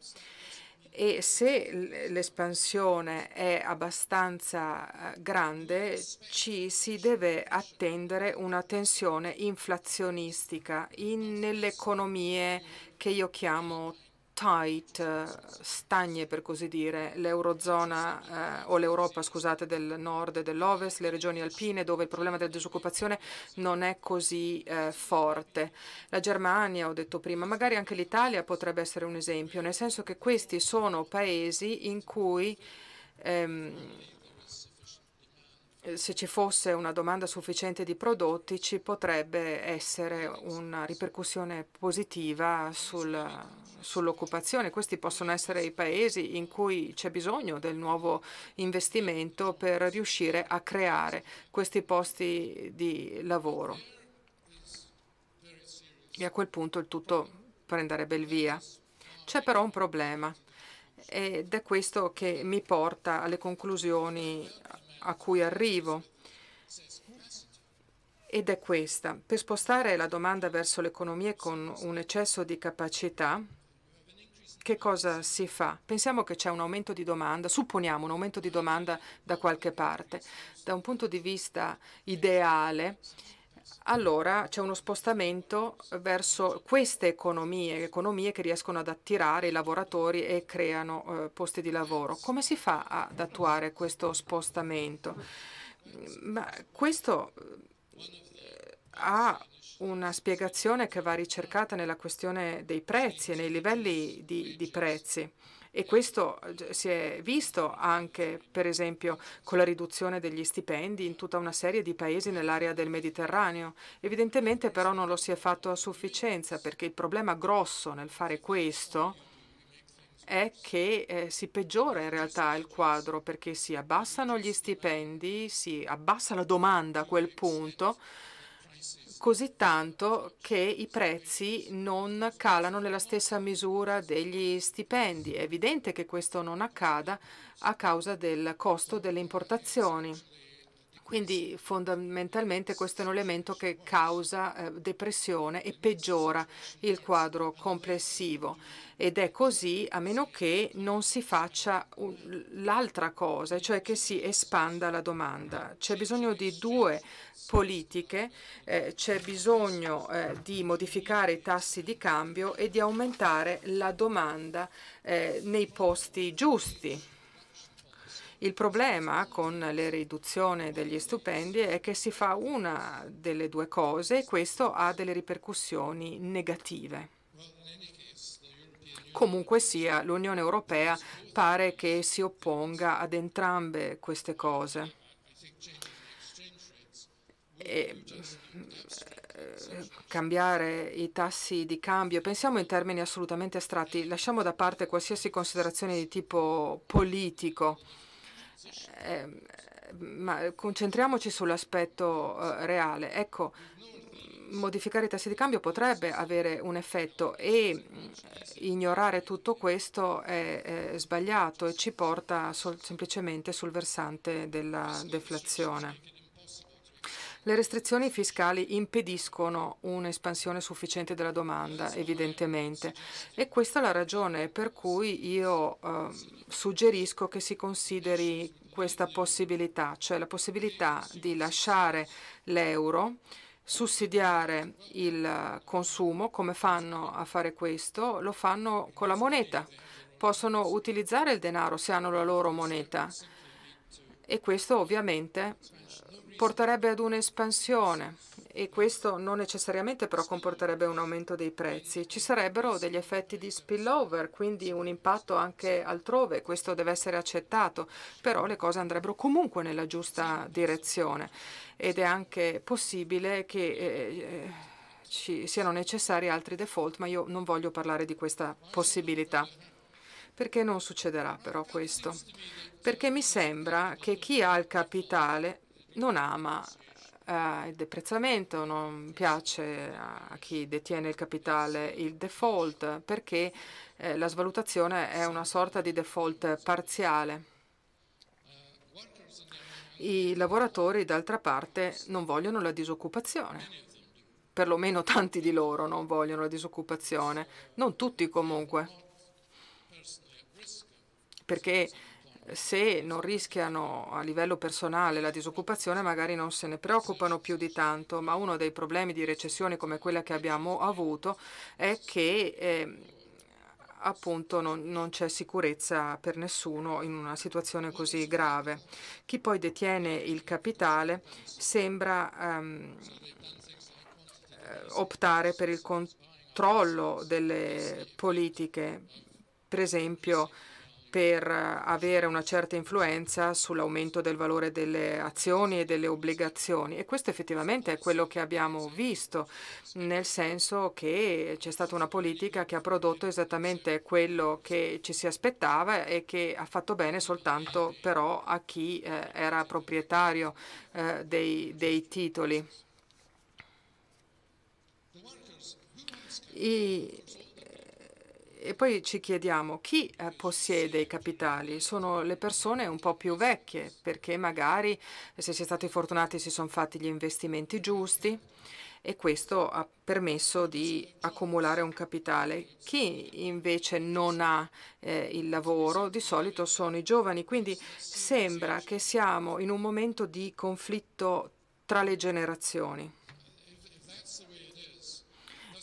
e se l'espansione è abbastanza eh, grande ci si deve attendere una tensione inflazionistica in, nelle economie che io chiamo tight, eh, stagne per così dire, l'eurozona eh, o l'Europa, scusate, del nord e dell'ovest, le regioni alpine dove il problema della disoccupazione non è così eh, forte. La Germania, ho detto prima, magari anche l'Italia potrebbe essere un esempio, nel senso che questi sono paesi in cui ehm, eh, se ci fosse una domanda sufficiente di prodotti ci potrebbe essere una ripercussione positiva sul, sull'occupazione. Questi possono essere i paesi in cui c'è bisogno del nuovo investimento per riuscire a creare questi posti di lavoro. E a quel punto il tutto prenderebbe il via. C'è però un problema ed è questo che mi porta alle conclusioni a cui arrivo ed è questa. Per spostare la domanda verso l'economia con un eccesso di capacità, che cosa si fa? Pensiamo che c'è un aumento di domanda, supponiamo un aumento di domanda da qualche parte. Da un punto di vista ideale, allora c'è uno spostamento verso queste economie, economie che riescono ad attirare i lavoratori e creano eh, posti di lavoro. Come si fa ad attuare questo spostamento? Ma questo eh, ha una spiegazione che va ricercata nella questione dei prezzi e nei livelli di, di prezzi. E questo eh, si è visto anche, per esempio, con la riduzione degli stipendi in tutta una serie di paesi nell'area del Mediterraneo. Evidentemente però non lo si è fatto a sufficienza perché il problema grosso nel fare questo è che eh, si peggiora in realtà il quadro perché si abbassano gli stipendi, si abbassa la domanda a quel punto così tanto che i prezzi non calano nella stessa misura degli stipendi. È evidente che questo non accada a causa del costo delle importazioni. Quindi fondamentalmente questo è un elemento che causa eh, depressione e peggiora il quadro complessivo ed è così a meno che non si faccia l'altra cosa, cioè che si espanda la domanda. C'è bisogno di due politiche, eh, c'è bisogno eh, di modificare i tassi di cambio e di aumentare la domanda eh, nei posti giusti il problema con le riduzioni degli stipendi è che si fa una delle due cose e questo ha delle ripercussioni negative. Comunque sia, l'Unione Europea pare che si opponga ad entrambe queste cose. E, eh, cambiare i tassi di cambio. Pensiamo in termini assolutamente astratti, lasciamo da parte qualsiasi considerazione di tipo politico. Ehm, ma concentriamoci sull'aspetto eh, reale. Ecco, modificare i tassi di cambio potrebbe avere un effetto e eh, ignorare tutto questo è sbagliato e ci porta semplicemente sul versante della deflazione. Le restrizioni fiscali impediscono un'espansione sufficiente della domanda, evidentemente, e questa è la ragione per cui io eh, suggerisco che si consideri questa possibilità, cioè la possibilità di lasciare l'euro sussidiare il consumo, come fanno a fare questo? Lo fanno con la moneta. Possono utilizzare il denaro se hanno la loro moneta e questo ovviamente porterebbe ad un'espansione e questo non necessariamente però comporterebbe un aumento dei prezzi. Ci sarebbero degli effetti di spillover, quindi un impatto anche altrove, questo deve essere accettato, però le cose andrebbero comunque nella giusta direzione ed è anche possibile che eh, eh ci siano necessari altri default, ma io non voglio parlare di questa possibilità. Perché non succederà però questo? Perché mi sembra che chi ha il capitale non ama eh, il deprezzamento, non piace a chi detiene il capitale il default, perché eh, la svalutazione è una sorta di default parziale. I lavoratori, d'altra parte, non vogliono la disoccupazione. Perlomeno tanti di loro non vogliono la disoccupazione, non tutti comunque, perché se non rischiano a livello personale la disoccupazione magari non se ne preoccupano più di tanto, ma uno dei problemi di recessione come quella che abbiamo avuto è che eh, appunto non, non c'è sicurezza per nessuno in una situazione così grave. Chi poi detiene il capitale sembra ehm, eh, optare per il controllo delle politiche, per esempio per eh, avere una certa influenza sull'aumento del valore delle azioni e delle obbligazioni. E questo effettivamente è quello che abbiamo visto, nel senso che c'è stata una politica che ha prodotto esattamente quello che ci si aspettava e che ha fatto bene soltanto però a chi eh, era proprietario eh, dei, dei titoli. I, e poi ci chiediamo chi eh, possiede i capitali. Sono le persone un po' più vecchie, perché magari eh, se si è stati fortunati si sono fatti gli investimenti giusti e questo ha permesso di accumulare un capitale. Chi invece non ha eh, il lavoro di solito sono i giovani, quindi sembra che siamo in un momento di conflitto tra le generazioni.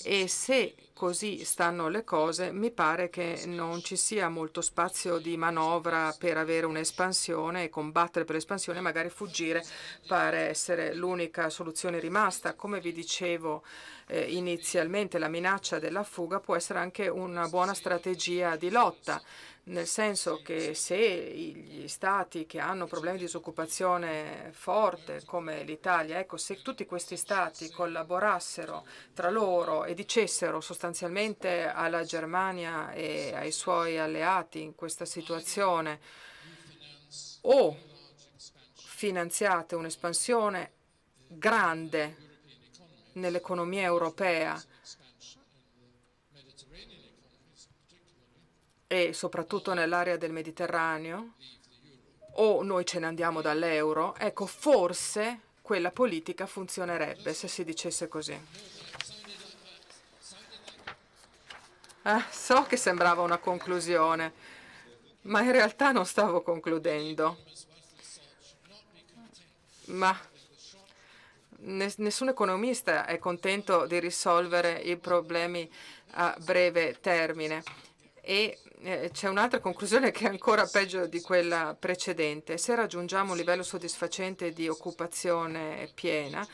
E se così stanno le cose, mi pare che non ci sia molto spazio di manovra per avere un'espansione e combattere per l'espansione, magari fuggire pare essere l'unica soluzione rimasta. Come vi dicevo eh, inizialmente, la minaccia della fuga può essere anche una buona strategia di lotta nel senso che se gli stati che hanno problemi di disoccupazione forte come l'Italia, ecco, se tutti questi stati collaborassero tra loro e dicessero sostanzialmente sostanzialmente alla Germania e ai suoi alleati in questa situazione o finanziate un'espansione grande nell'economia europea e soprattutto nell'area del Mediterraneo o noi ce ne andiamo dall'euro, ecco forse quella politica funzionerebbe se si dicesse così. Eh, so che sembrava una conclusione, ma in realtà non stavo concludendo. Ma nessun economista è contento di risolvere i problemi a breve termine. E eh, c'è un'altra conclusione che è ancora peggio di quella precedente. Se raggiungiamo un livello soddisfacente di occupazione piena,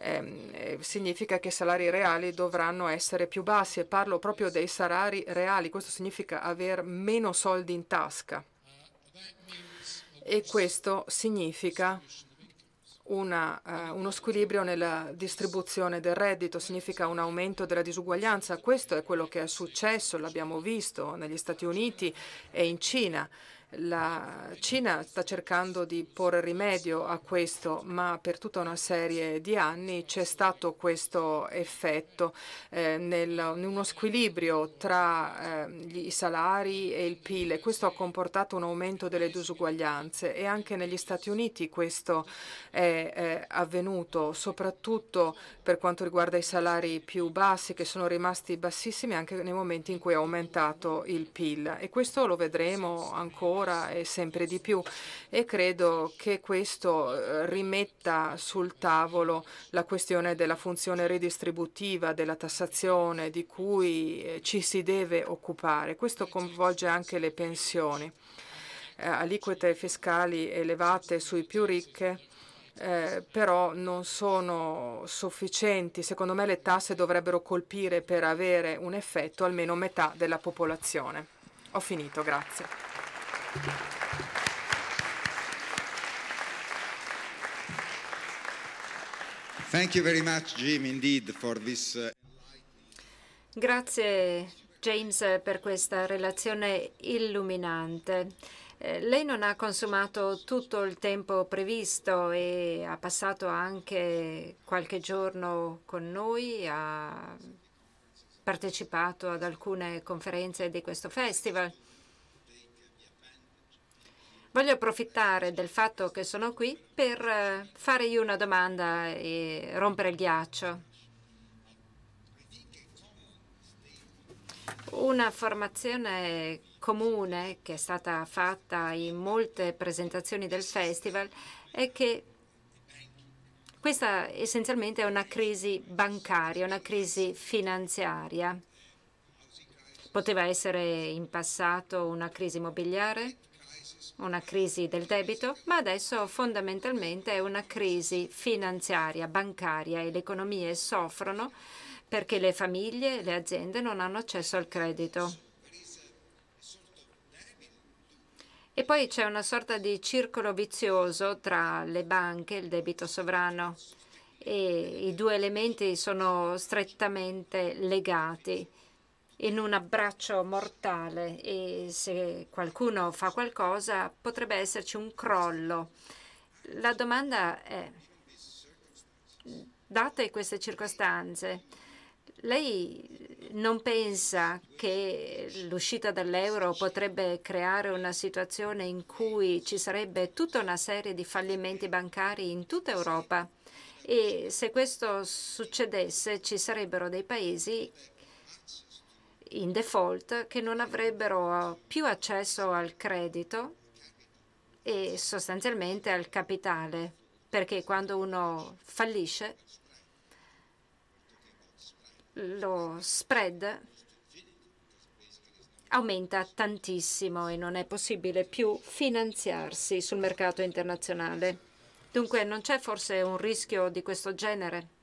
Ehm, eh, significa che i salari reali dovranno essere più bassi e parlo proprio dei salari reali, questo significa avere meno soldi in tasca e questo significa una, uh, uno squilibrio nella distribuzione del reddito, significa un aumento della disuguaglianza. Questo è quello che è successo, l'abbiamo visto negli Stati Uniti e in Cina. La Cina sta cercando di porre rimedio a questo, ma per tutta una serie di anni c'è stato questo effetto eh, nel, in uno squilibrio tra eh, i salari e il PIL e questo ha comportato un aumento delle disuguaglianze e anche negli Stati Uniti questo è eh, avvenuto, soprattutto per quanto riguarda i salari più bassi che sono rimasti bassissimi anche nei momenti in cui è aumentato il PIL e questo lo vedremo ancora ora e sempre di più e credo che questo eh, rimetta sul tavolo la questione della funzione redistributiva della tassazione di cui eh, ci si deve occupare. Questo coinvolge anche le pensioni. Eh, aliquote fiscali elevate sui più ricche eh, però non sono sufficienti. Secondo me le tasse dovrebbero colpire per avere un effetto almeno metà della popolazione. Ho finito, grazie. Thank you very much, Jim, indeed, for this. Uh, Grazie, James, per questa relazione illuminante. Eh, lei non ha consumato tutto il tempo previsto e ha passato anche qualche giorno con noi, ha partecipato ad alcune conferenze di questo festival. Voglio approfittare del fatto che sono qui per eh, fare io una domanda e rompere il ghiaccio. Una formazione comune che è stata fatta in molte presentazioni del festival è che questa essenzialmente è una crisi bancaria, una crisi finanziaria. Poteva essere in passato una crisi immobiliare? una crisi del debito, ma adesso fondamentalmente è una crisi finanziaria, bancaria e le economie soffrono perché le famiglie e le aziende non hanno accesso al credito. E poi c'è una sorta di circolo vizioso tra le banche e il debito sovrano e i due elementi sono strettamente legati in un abbraccio mortale e se qualcuno fa qualcosa potrebbe esserci un crollo. La domanda è, date queste circostanze, lei non pensa che l'uscita dall'euro potrebbe creare una situazione in cui ci sarebbe tutta una serie di fallimenti bancari in tutta Europa? E se questo succedesse ci sarebbero dei paesi in default che non avrebbero eh, più accesso al credito e sostanzialmente al capitale, perché quando uno fallisce lo spread aumenta tantissimo e non è possibile più finanziarsi sul mercato internazionale. Dunque non c'è forse un rischio di questo genere?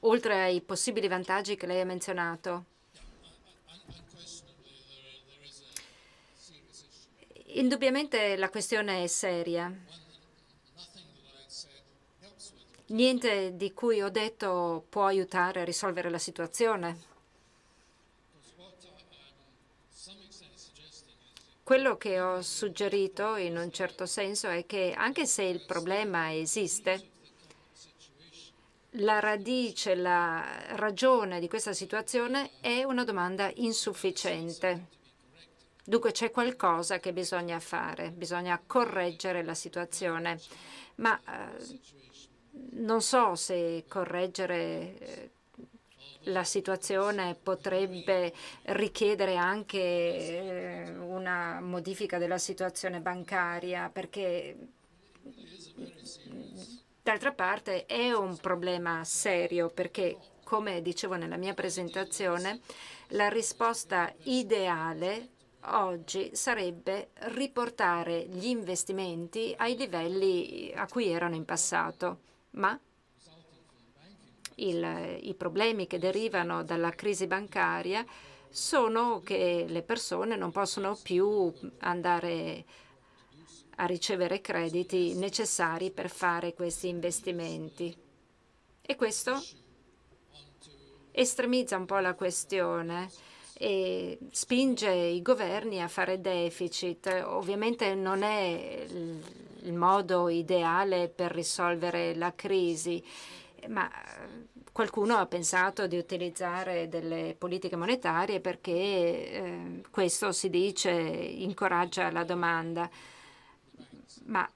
oltre ai possibili vantaggi che lei ha menzionato. Indubbiamente la questione è seria. Niente di cui ho detto può aiutare a risolvere la situazione. Quello che ho suggerito in un certo senso è che anche se il problema esiste, la radice, la ragione di questa situazione è una domanda insufficiente. Dunque c'è qualcosa che bisogna fare, bisogna correggere la situazione, ma eh, non so se correggere eh, la situazione potrebbe richiedere anche eh, una modifica della situazione bancaria perché mm, D'altra parte è un problema serio perché, come dicevo nella mia presentazione, la risposta ideale oggi sarebbe riportare gli investimenti ai livelli a cui erano in passato, ma il, i problemi che derivano dalla crisi bancaria sono che le persone non possono più andare a a ricevere crediti necessari per fare questi investimenti. E questo estremizza un po' la questione e spinge i governi a fare deficit. Ovviamente non è il modo ideale per risolvere la crisi, ma qualcuno ha pensato di utilizzare delle politiche monetarie perché eh, questo si dice incoraggia la domanda ma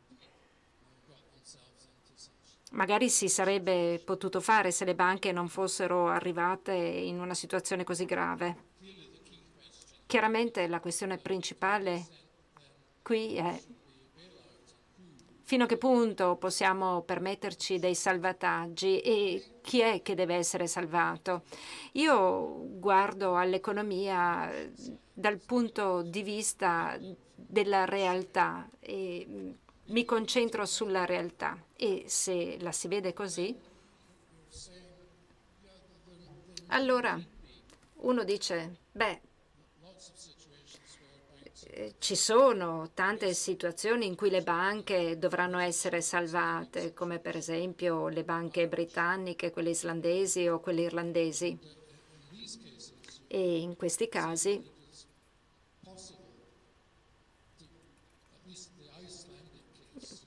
magari si sarebbe potuto fare se le banche non fossero arrivate in una situazione così grave. Chiaramente la questione principale qui è fino a che punto possiamo permetterci dei salvataggi e chi è che deve essere salvato. Io guardo all'economia dal punto di vista della realtà e mm, mi concentro sulla realtà e se la si vede così, allora uno dice, beh, eh, ci sono tante situazioni in cui le banche dovranno essere salvate, come per esempio le banche britanniche, quelle islandesi o quelle irlandesi. E in questi casi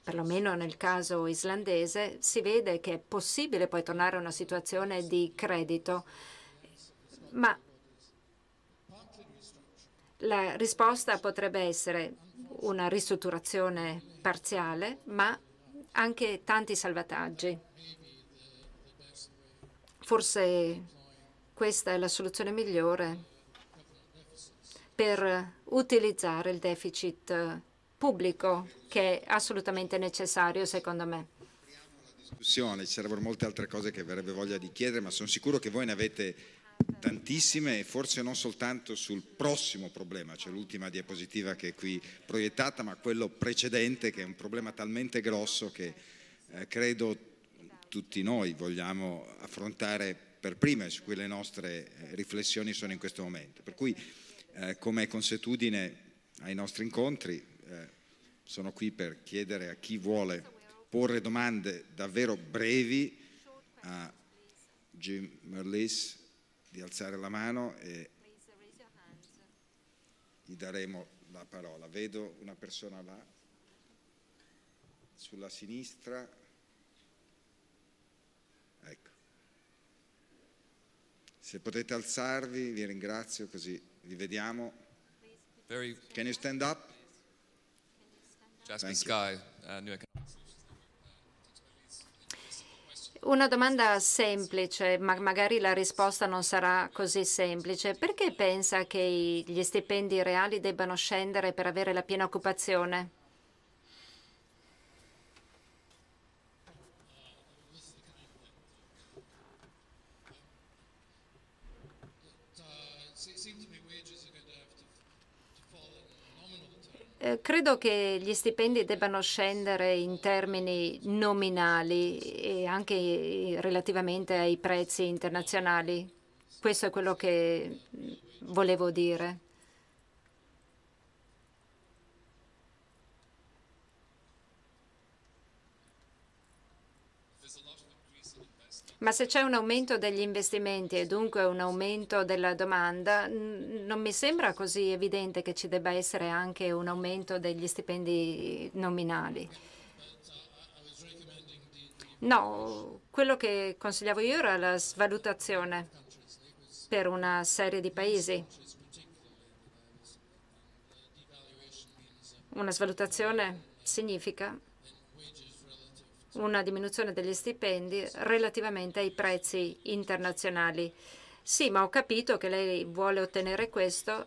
perlomeno nel caso islandese, si vede che è possibile poi tornare a una situazione di credito, ma la risposta potrebbe essere una ristrutturazione parziale, ma anche tanti salvataggi. Forse questa è la soluzione migliore per utilizzare il deficit pubblico che è assolutamente necessario secondo me discussione, ci sarebbero molte altre cose che avrebbe voglia di chiedere, ma sono sicuro che voi ne avete tantissime e forse non soltanto sul prossimo problema, cioè l'ultima diapositiva che è qui proiettata, ma quello precedente che è un problema talmente grosso che eh, credo tutti noi vogliamo affrontare per prima e su cui le nostre eh, riflessioni sono in questo momento. Per cui, eh, come consuetudine ai nostri incontri, sono qui per chiedere a chi vuole porre domande davvero brevi a Jim Merlis di alzare la mano e gli daremo la parola. Vedo una persona là, sulla sinistra. Ecco. Se potete alzarvi vi ringrazio così vi vediamo. Can you stand up? Uh, Una domanda semplice, ma magari la risposta non sarà così semplice. Perché pensa che gli stipendi reali debbano scendere per avere la piena occupazione? Eh, credo che gli stipendi debbano scendere in termini nominali e anche eh, relativamente ai prezzi internazionali. Questo è quello che mm, volevo dire. Ma se c'è un aumento degli investimenti e dunque un aumento della domanda, non mi sembra così evidente che ci debba essere anche un aumento degli stipendi nominali. No, quello che consigliavo io era la svalutazione per una serie di paesi. Una svalutazione significa una diminuzione degli stipendi relativamente ai prezzi internazionali. Sì, ma ho capito che lei vuole ottenere questo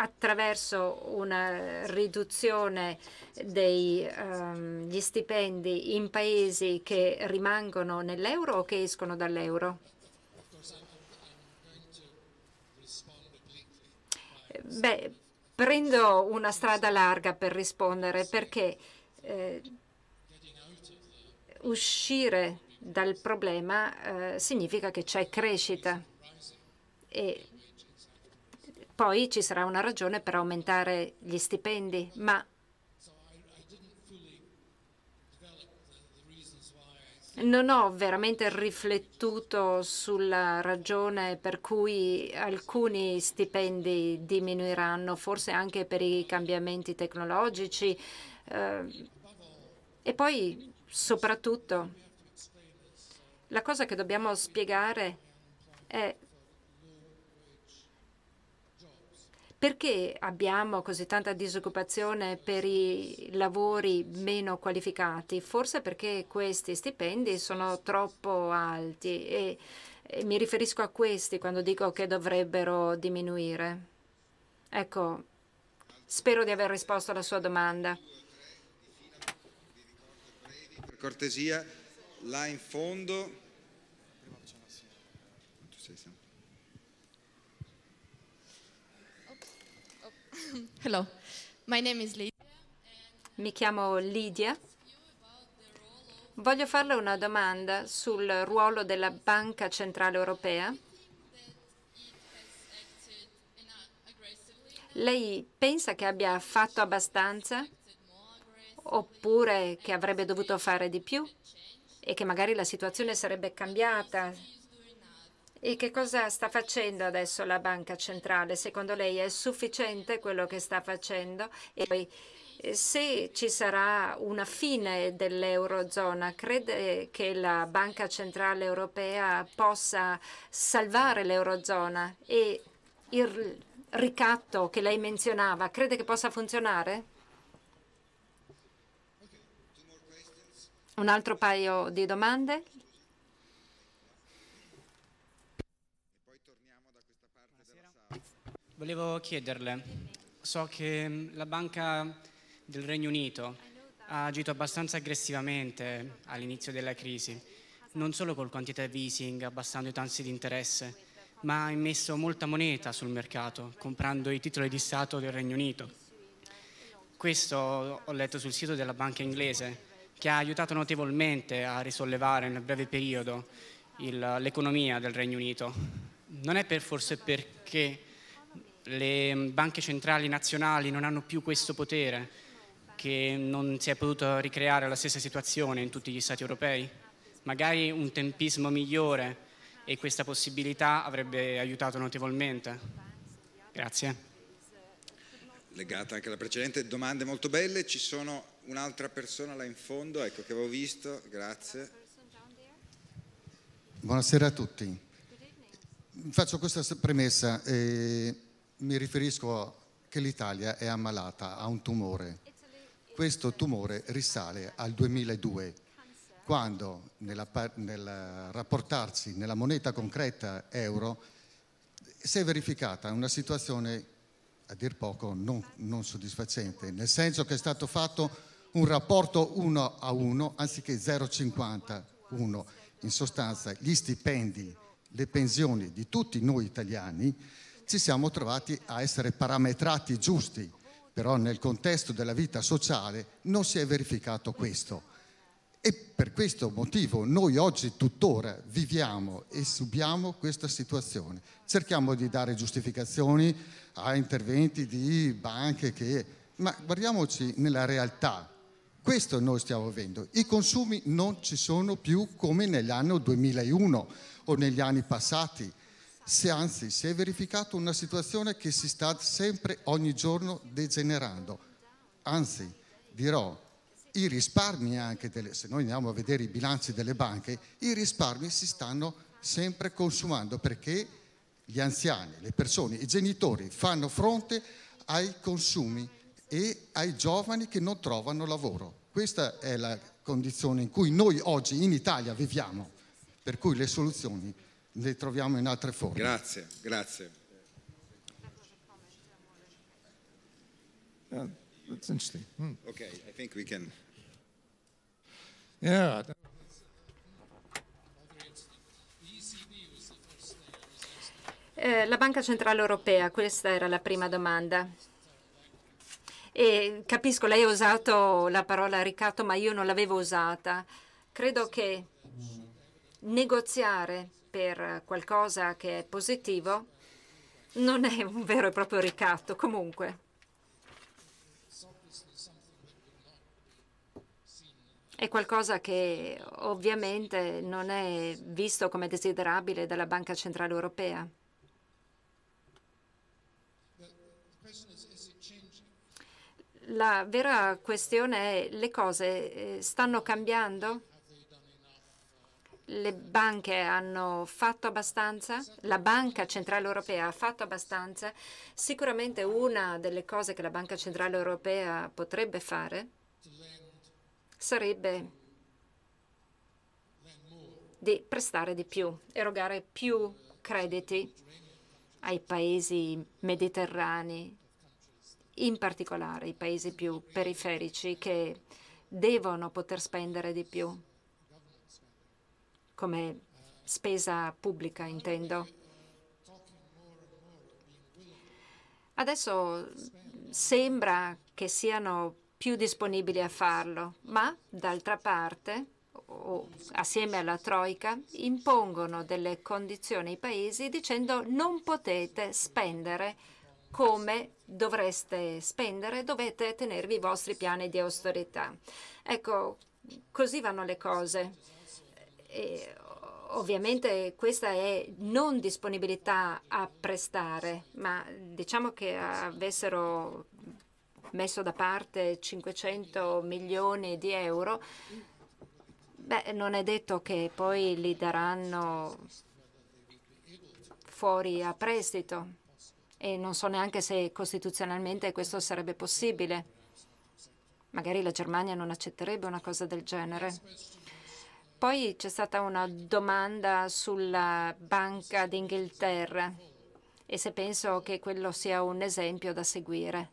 attraverso una riduzione degli ehm, um, stipendi in paesi che rimangono nell'euro o che escono dall'euro? Beh, prendo una strada larga per rispondere perché eh, uscire dal problema eh, significa che c'è crescita e poi ci sarà una ragione per aumentare gli stipendi, ma non ho veramente riflettuto sulla ragione per cui alcuni stipendi diminuiranno, forse anche per i cambiamenti tecnologici, Ehm, e poi, soprattutto, la cosa che dobbiamo spiegare è perché abbiamo così tanta disoccupazione per i lavori meno qualificati? Forse perché questi stipendi sono troppo alti e, e mi riferisco a questi quando dico che dovrebbero diminuire. Ecco, spero di aver risposto alla sua domanda cortesia là in fondo. Hello, my name is Lydia. Mi chiamo Lidia. Voglio farle una domanda sul ruolo della Banca Centrale Europea. Lei pensa che abbia fatto abbastanza? oppure che avrebbe dovuto fare di più e che magari la situazione sarebbe cambiata. E che cosa sta facendo adesso la banca centrale? Secondo lei è sufficiente quello che sta facendo? E poi eh, se ci sarà una fine dell'Eurozona, crede che la Banca Centrale Europea possa salvare l'Eurozona? E il ricatto che lei menzionava, crede che possa funzionare? Un altro paio di domande? E poi torniamo da questa parte della sala. Volevo chiederle, so che mm, la Banca del Regno Unito ha agito abbastanza aggressivamente all'inizio della crisi, non solo col quantitative easing, abbassando i tassi di interesse, ma ha immesso molta moneta sul mercato, comprando i titoli di Stato del Regno Unito. Questo ho letto sul sito della banca inglese che ha aiutato notevolmente a risollevare nel breve periodo l'economia del Regno Unito. Non è per forse perché le banche centrali nazionali non hanno più questo potere che non si è potuta ricreare la stessa situazione in tutti gli Stati europei? Magari un tempismo migliore e questa possibilità avrebbe aiutato notevolmente. Grazie. Legata anche alla precedente, domande molto belle. Ci sono un'altra persona là in fondo, ecco che avevo visto, grazie. Buonasera a tutti. Faccio questa premessa e mi riferisco a che l'Italia è ammalata, ha un tumore. Questo tumore risale al 2002, quando nella, nel rapportarsi nella moneta concreta euro si è verificata una situazione a dir poco non, non soddisfacente, nel senso che è stato fatto un rapporto 1 a 1 anziché 0,51. In sostanza gli stipendi, le pensioni di tutti noi italiani ci siamo trovati a essere parametrati giusti, però nel contesto della vita sociale non si è verificato questo. E per questo motivo noi oggi tuttora viviamo e subiamo questa situazione. Cerchiamo di dare giustificazioni a interventi di banche che... Ma guardiamoci nella realtà, questo noi stiamo avendo. I consumi non ci sono più come nell'anno 2001 o negli anni passati. Se anzi, si è verificata una situazione che si sta sempre ogni giorno degenerando. Anzi, dirò, i risparmi anche, delle, se noi andiamo a vedere i bilanci delle banche, i risparmi si stanno sempre consumando perché gli anziani, le persone, i genitori fanno fronte ai consumi e ai giovani che non trovano lavoro. Questa è la condizione in cui noi oggi in Italia viviamo, per cui le soluzioni le troviamo in altre forme. Grazie, grazie. Yeah, uh, that's interesting. Hmm. Okay, I think we can. Yeah. Eh, la Banca Centrale Europea, questa era la prima domanda. E capisco, lei ha usato la parola ricatto, ma io non l'avevo usata. Credo che negoziare per qualcosa che è positivo non è un vero e proprio ricatto, comunque. È qualcosa che ovviamente non è visto come desiderabile dalla Banca Centrale Europea. La vera questione è le cose eh, stanno cambiando? Le banche hanno fatto abbastanza? La Banca Centrale Europea ha fatto abbastanza? Sicuramente una delle cose che la Banca Centrale Europea potrebbe fare sarebbe di prestare di più, erogare più crediti ai paesi mediterranei in particolare i paesi più periferici che devono poter spendere di più, come spesa pubblica intendo. Adesso sembra che siano più disponibili a farlo, ma d'altra parte, o, assieme alla Troica, impongono delle condizioni ai paesi dicendo non potete spendere più come dovreste spendere, dovete tenervi i vostri piani di austerità. Ecco, così vanno le cose. E ovviamente questa è non disponibilità a prestare, ma diciamo che avessero messo da parte 500 milioni di euro, beh, non è detto che poi li daranno fuori a prestito e non so neanche se costituzionalmente questo sarebbe possibile. Magari la Germania non accetterebbe una cosa del genere. Poi c'è stata una domanda sulla Banca d'Inghilterra e se penso che quello sia un esempio da seguire.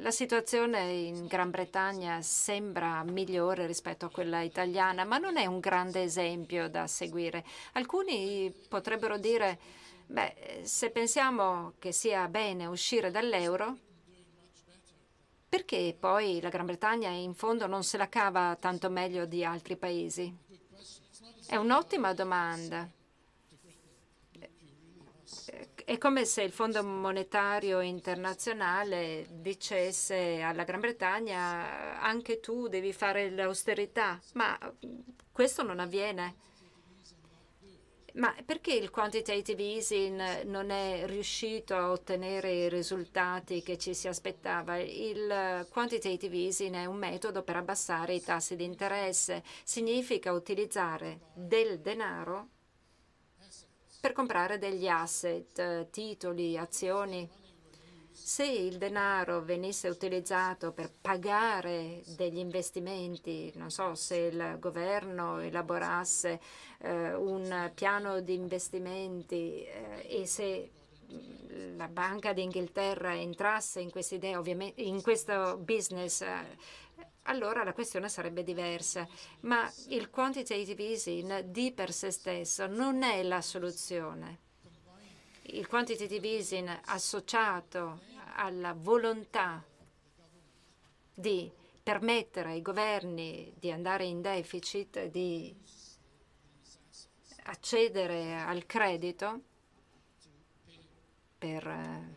La situazione in Gran Bretagna sembra migliore rispetto a quella italiana, ma non è un grande esempio da seguire. Alcuni potrebbero dire, beh, se pensiamo che sia bene uscire dall'euro, perché poi la Gran Bretagna in fondo non se la cava tanto meglio di altri paesi? È un'ottima domanda. È come se il Fondo Monetario Internazionale dicesse alla Gran Bretagna anche tu devi fare l'austerità, ma questo non avviene. Ma perché il quantitative easing non è riuscito a ottenere i risultati che ci si aspettava? Il quantitative easing è un metodo per abbassare i tassi di interesse, significa utilizzare del denaro per comprare degli asset, titoli, azioni. Se il denaro venisse utilizzato per pagare degli investimenti, non so se il governo elaborasse eh, un piano di investimenti eh, e se mm, la Banca d'Inghilterra entrasse in, in questo business eh, allora la questione sarebbe diversa. Ma il quantitative easing di per sé stesso non è la soluzione. Il quantitative easing associato alla volontà di permettere ai governi di andare in deficit, di accedere al credito per eh,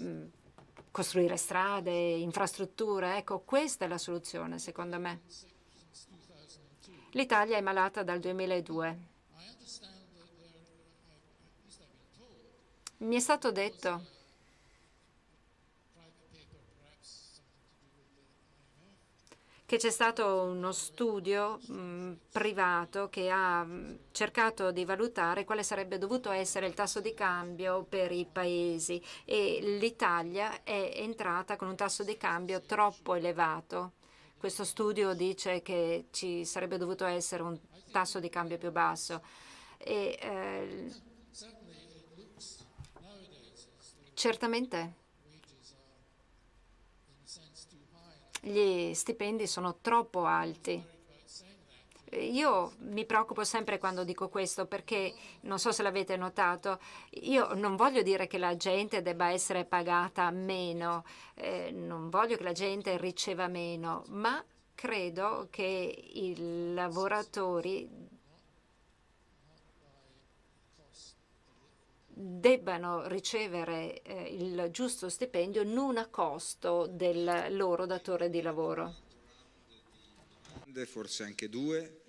mm, costruire strade, infrastrutture, ecco questa è la soluzione secondo me. L'Italia è malata dal 2002. Mi è stato detto che c'è stato uno studio mh, privato che ha cercato di valutare quale sarebbe dovuto essere il tasso di cambio per i paesi e l'Italia è entrata con un tasso di cambio troppo elevato. Questo studio dice che ci sarebbe dovuto essere un tasso di cambio più basso. E, eh, certamente gli stipendi sono troppo alti. Io mi preoccupo sempre quando dico questo perché, non so se l'avete notato, io non voglio dire che la gente debba essere pagata meno, eh, non voglio che la gente riceva meno, ma credo che i lavoratori debbano ricevere eh, il giusto stipendio non a costo del loro datore di lavoro. Forse anche due,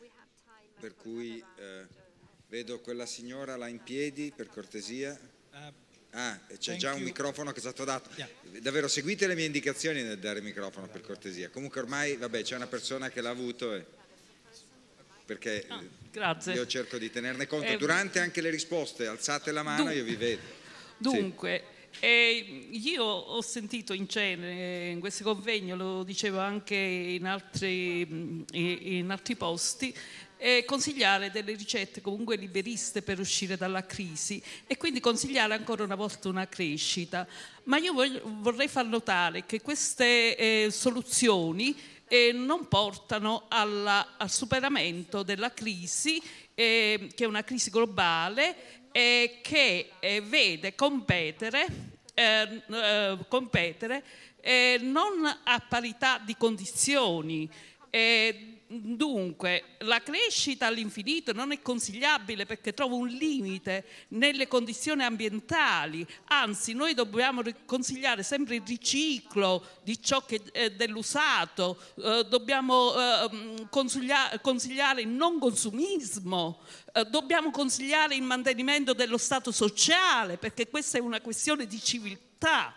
per cui eh, vedo quella signora là in piedi, per cortesia. Eh, ah, c'è già un microfono che è stato dato. Davvero, seguite le mie indicazioni nel dare il microfono, per cortesia. Comunque ormai, vabbè, c'è una persona che l'ha avuto. E perché ah, eh, io cerco di tenerne conto. Eh, Durante anche le risposte, alzate la mano, dunque, io vi vedo. Dunque, sì. eh, io ho sentito in cene, in questo convegno, lo dicevo anche in altri, mm, in altri posti, eh, consigliare delle ricette comunque liberiste per uscire dalla crisi e quindi consigliare ancora una volta una crescita. Ma io voglio, vorrei far notare che queste eh, soluzioni e non portano alla, al superamento della crisi, eh, che è una crisi globale eh, che eh, vede competere, ehm, eh, competere eh, non a parità di condizioni eh, Dunque, la crescita all'infinito non è consigliabile perché trova un limite nelle condizioni ambientali, anzi noi dobbiamo consigliare sempre il riciclo di ciò che è eh, dell'usato, eh, dobbiamo eh, mm, consigliare, il non consumismo, dobbiamo consigliare il mantenimento dello stato sociale perché questa è una questione di civiltà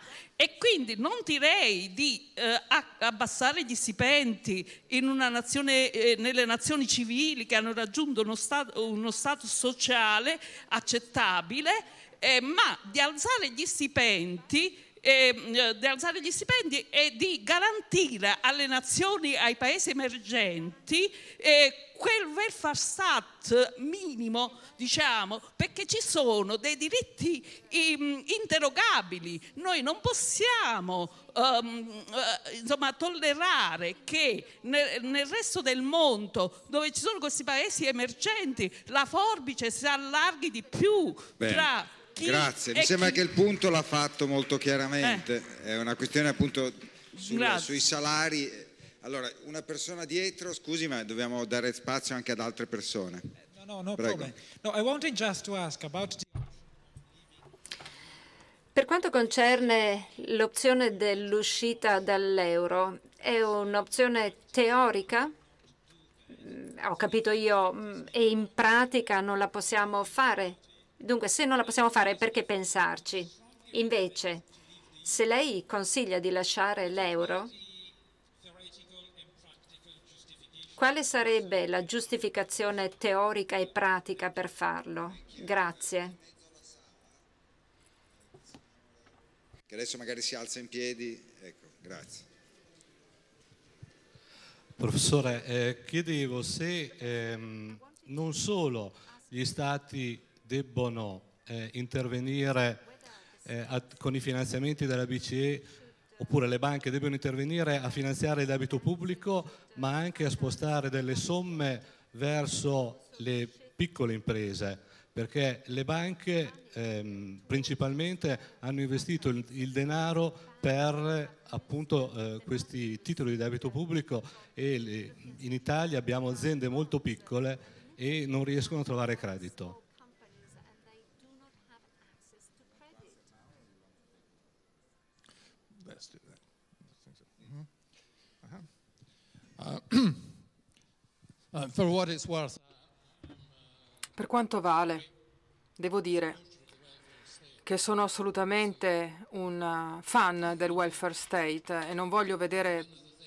e quindi non direi di eh, abbassare gli stipendi nazione, eh, nelle nazioni civili che hanno raggiunto uno, stat uno status sociale accettabile, eh, ma di alzare gli stipendi Mm, eh, di alzare gli stipendi e di garantire alle nazioni, ai paesi emergenti eh, quel welfare stat minimo, diciamo, perché ci sono dei diritti in, mm, interrogabili. Noi non possiamo um, uh, insomma, tollerare che nel, nel, resto del mondo, dove ci sono questi paesi emergenti, la forbice si allarghi di più Bene. tra chi Grazie, mi sembra chi... che il punto l'ha fatto molto chiaramente, eh. è una questione appunto sul, sui salari. Allora, una persona dietro, scusi, ma dobbiamo dare spazio anche ad altre persone. Eh, no, no, no Prego. No, I wanted just to ask about the... Per quanto concerne l'opzione dell'uscita dall'euro, è un'opzione teorica? Mm, ho capito io, mm, e in pratica non la possiamo fare Dunque, se non la possiamo fare, perché pensarci? Invece, se lei consiglia di lasciare l'euro, quale sarebbe la giustificazione teorica e pratica per farlo? Grazie. Che adesso magari si alza in piedi. Ecco, grazie. Professore, eh, chiedevo se ehm, non solo gli stati debbono eh, intervenire eh, a, con i finanziamenti della BCE oppure le banche debbono intervenire a finanziare il debito pubblico ma anche a spostare delle somme verso le piccole imprese perché le banche ehm, principalmente hanno investito il, il denaro per appunto, eh, questi titoli di debito pubblico e le, in Italia abbiamo aziende molto piccole e non riescono a trovare credito. Uh, uh, per quanto vale, devo dire che sono assolutamente un uh, fan del welfare state e non voglio vedere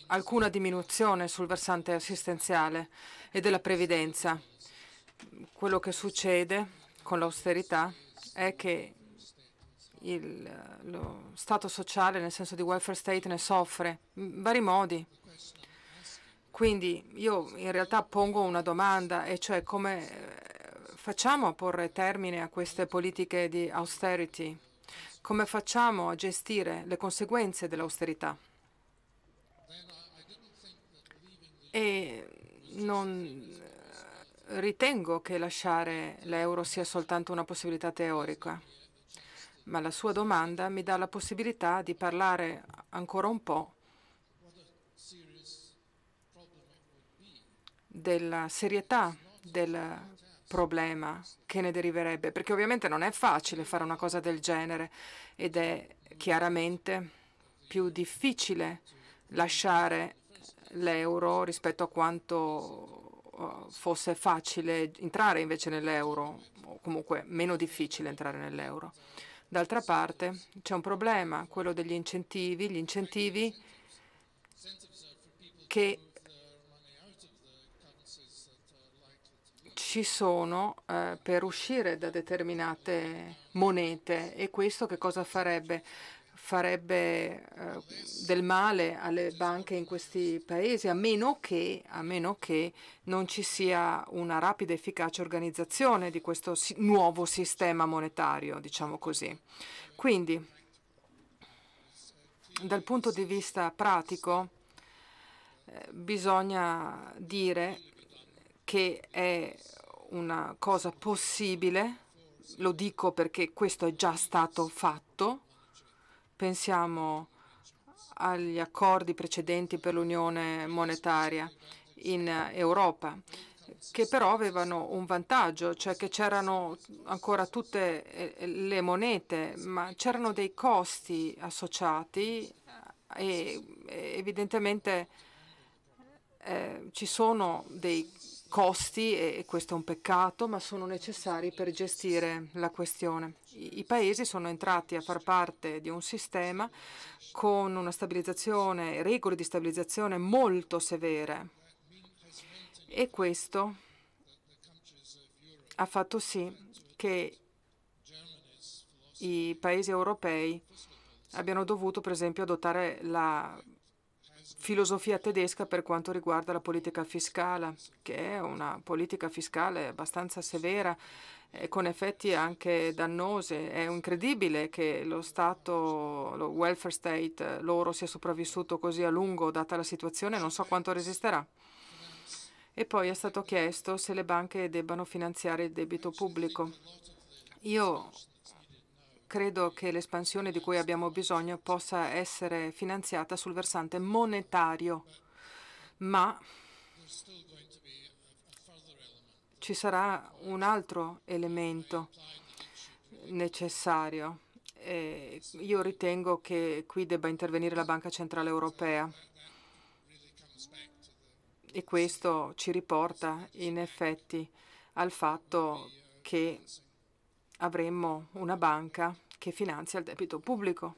alcuna diminuzione sul versante assistenziale e della previdenza. Quello che succede con l'austerità è che il, lo Stato sociale, nel senso di welfare state, ne soffre in vari modi. Quindi io in realtà pongo una domanda, e cioè come eh, facciamo a porre termine a queste politiche di austerity? Come facciamo a gestire le conseguenze dell'austerità? E non ritengo che lasciare l'euro sia soltanto una possibilità teorica, ma la sua domanda mi dà la possibilità di parlare ancora un po' della serietà del problema che ne deriverebbe, perché ovviamente non è facile fare una cosa del genere ed è chiaramente più difficile lasciare l'euro rispetto a quanto uh, fosse facile entrare invece nell'euro, o comunque meno difficile entrare nell'euro. D'altra parte c'è un problema, quello degli incentivi, gli incentivi che ci sono eh, per uscire da determinate monete e questo che cosa farebbe? farebbe eh, del male alle banche in questi paesi, a meno, che, a meno, che, non ci sia una rapida e efficace organizzazione di questo si nuovo sistema monetario, diciamo così. Quindi, dal punto di vista pratico, eh, bisogna dire che è una cosa possibile, lo dico perché questo è già stato fatto, pensiamo agli accordi precedenti per l'unione monetaria in Europa, che però avevano un vantaggio, cioè che c'erano ancora tutte eh, le monete, ma c'erano dei costi associati eh, e eh, evidentemente eh, ci sono dei costi e questo è un peccato, ma sono necessari per gestire la questione. I paesi sono entrati a far parte di un sistema con una stabilizzazione, regole di stabilizzazione molto severe e questo ha fatto sì che i paesi europei abbiano dovuto per esempio adottare la filosofia tedesca per quanto riguarda la politica fiscale, che è una politica fiscale abbastanza severa e con effetti anche dannosi. È incredibile che lo Stato, lo welfare state loro sia sopravvissuto così a lungo, data la situazione, non so quanto resisterà. E poi è stato chiesto se le banche debbano finanziare il debito pubblico. Io credo che l'espansione di cui abbiamo bisogno possa essere finanziata sul versante monetario, ma ci sarà un altro elemento necessario. E io ritengo che qui debba intervenire la Banca Centrale Europea e questo ci riporta in effetti al fatto che avremmo una banca che finanzia il debito pubblico.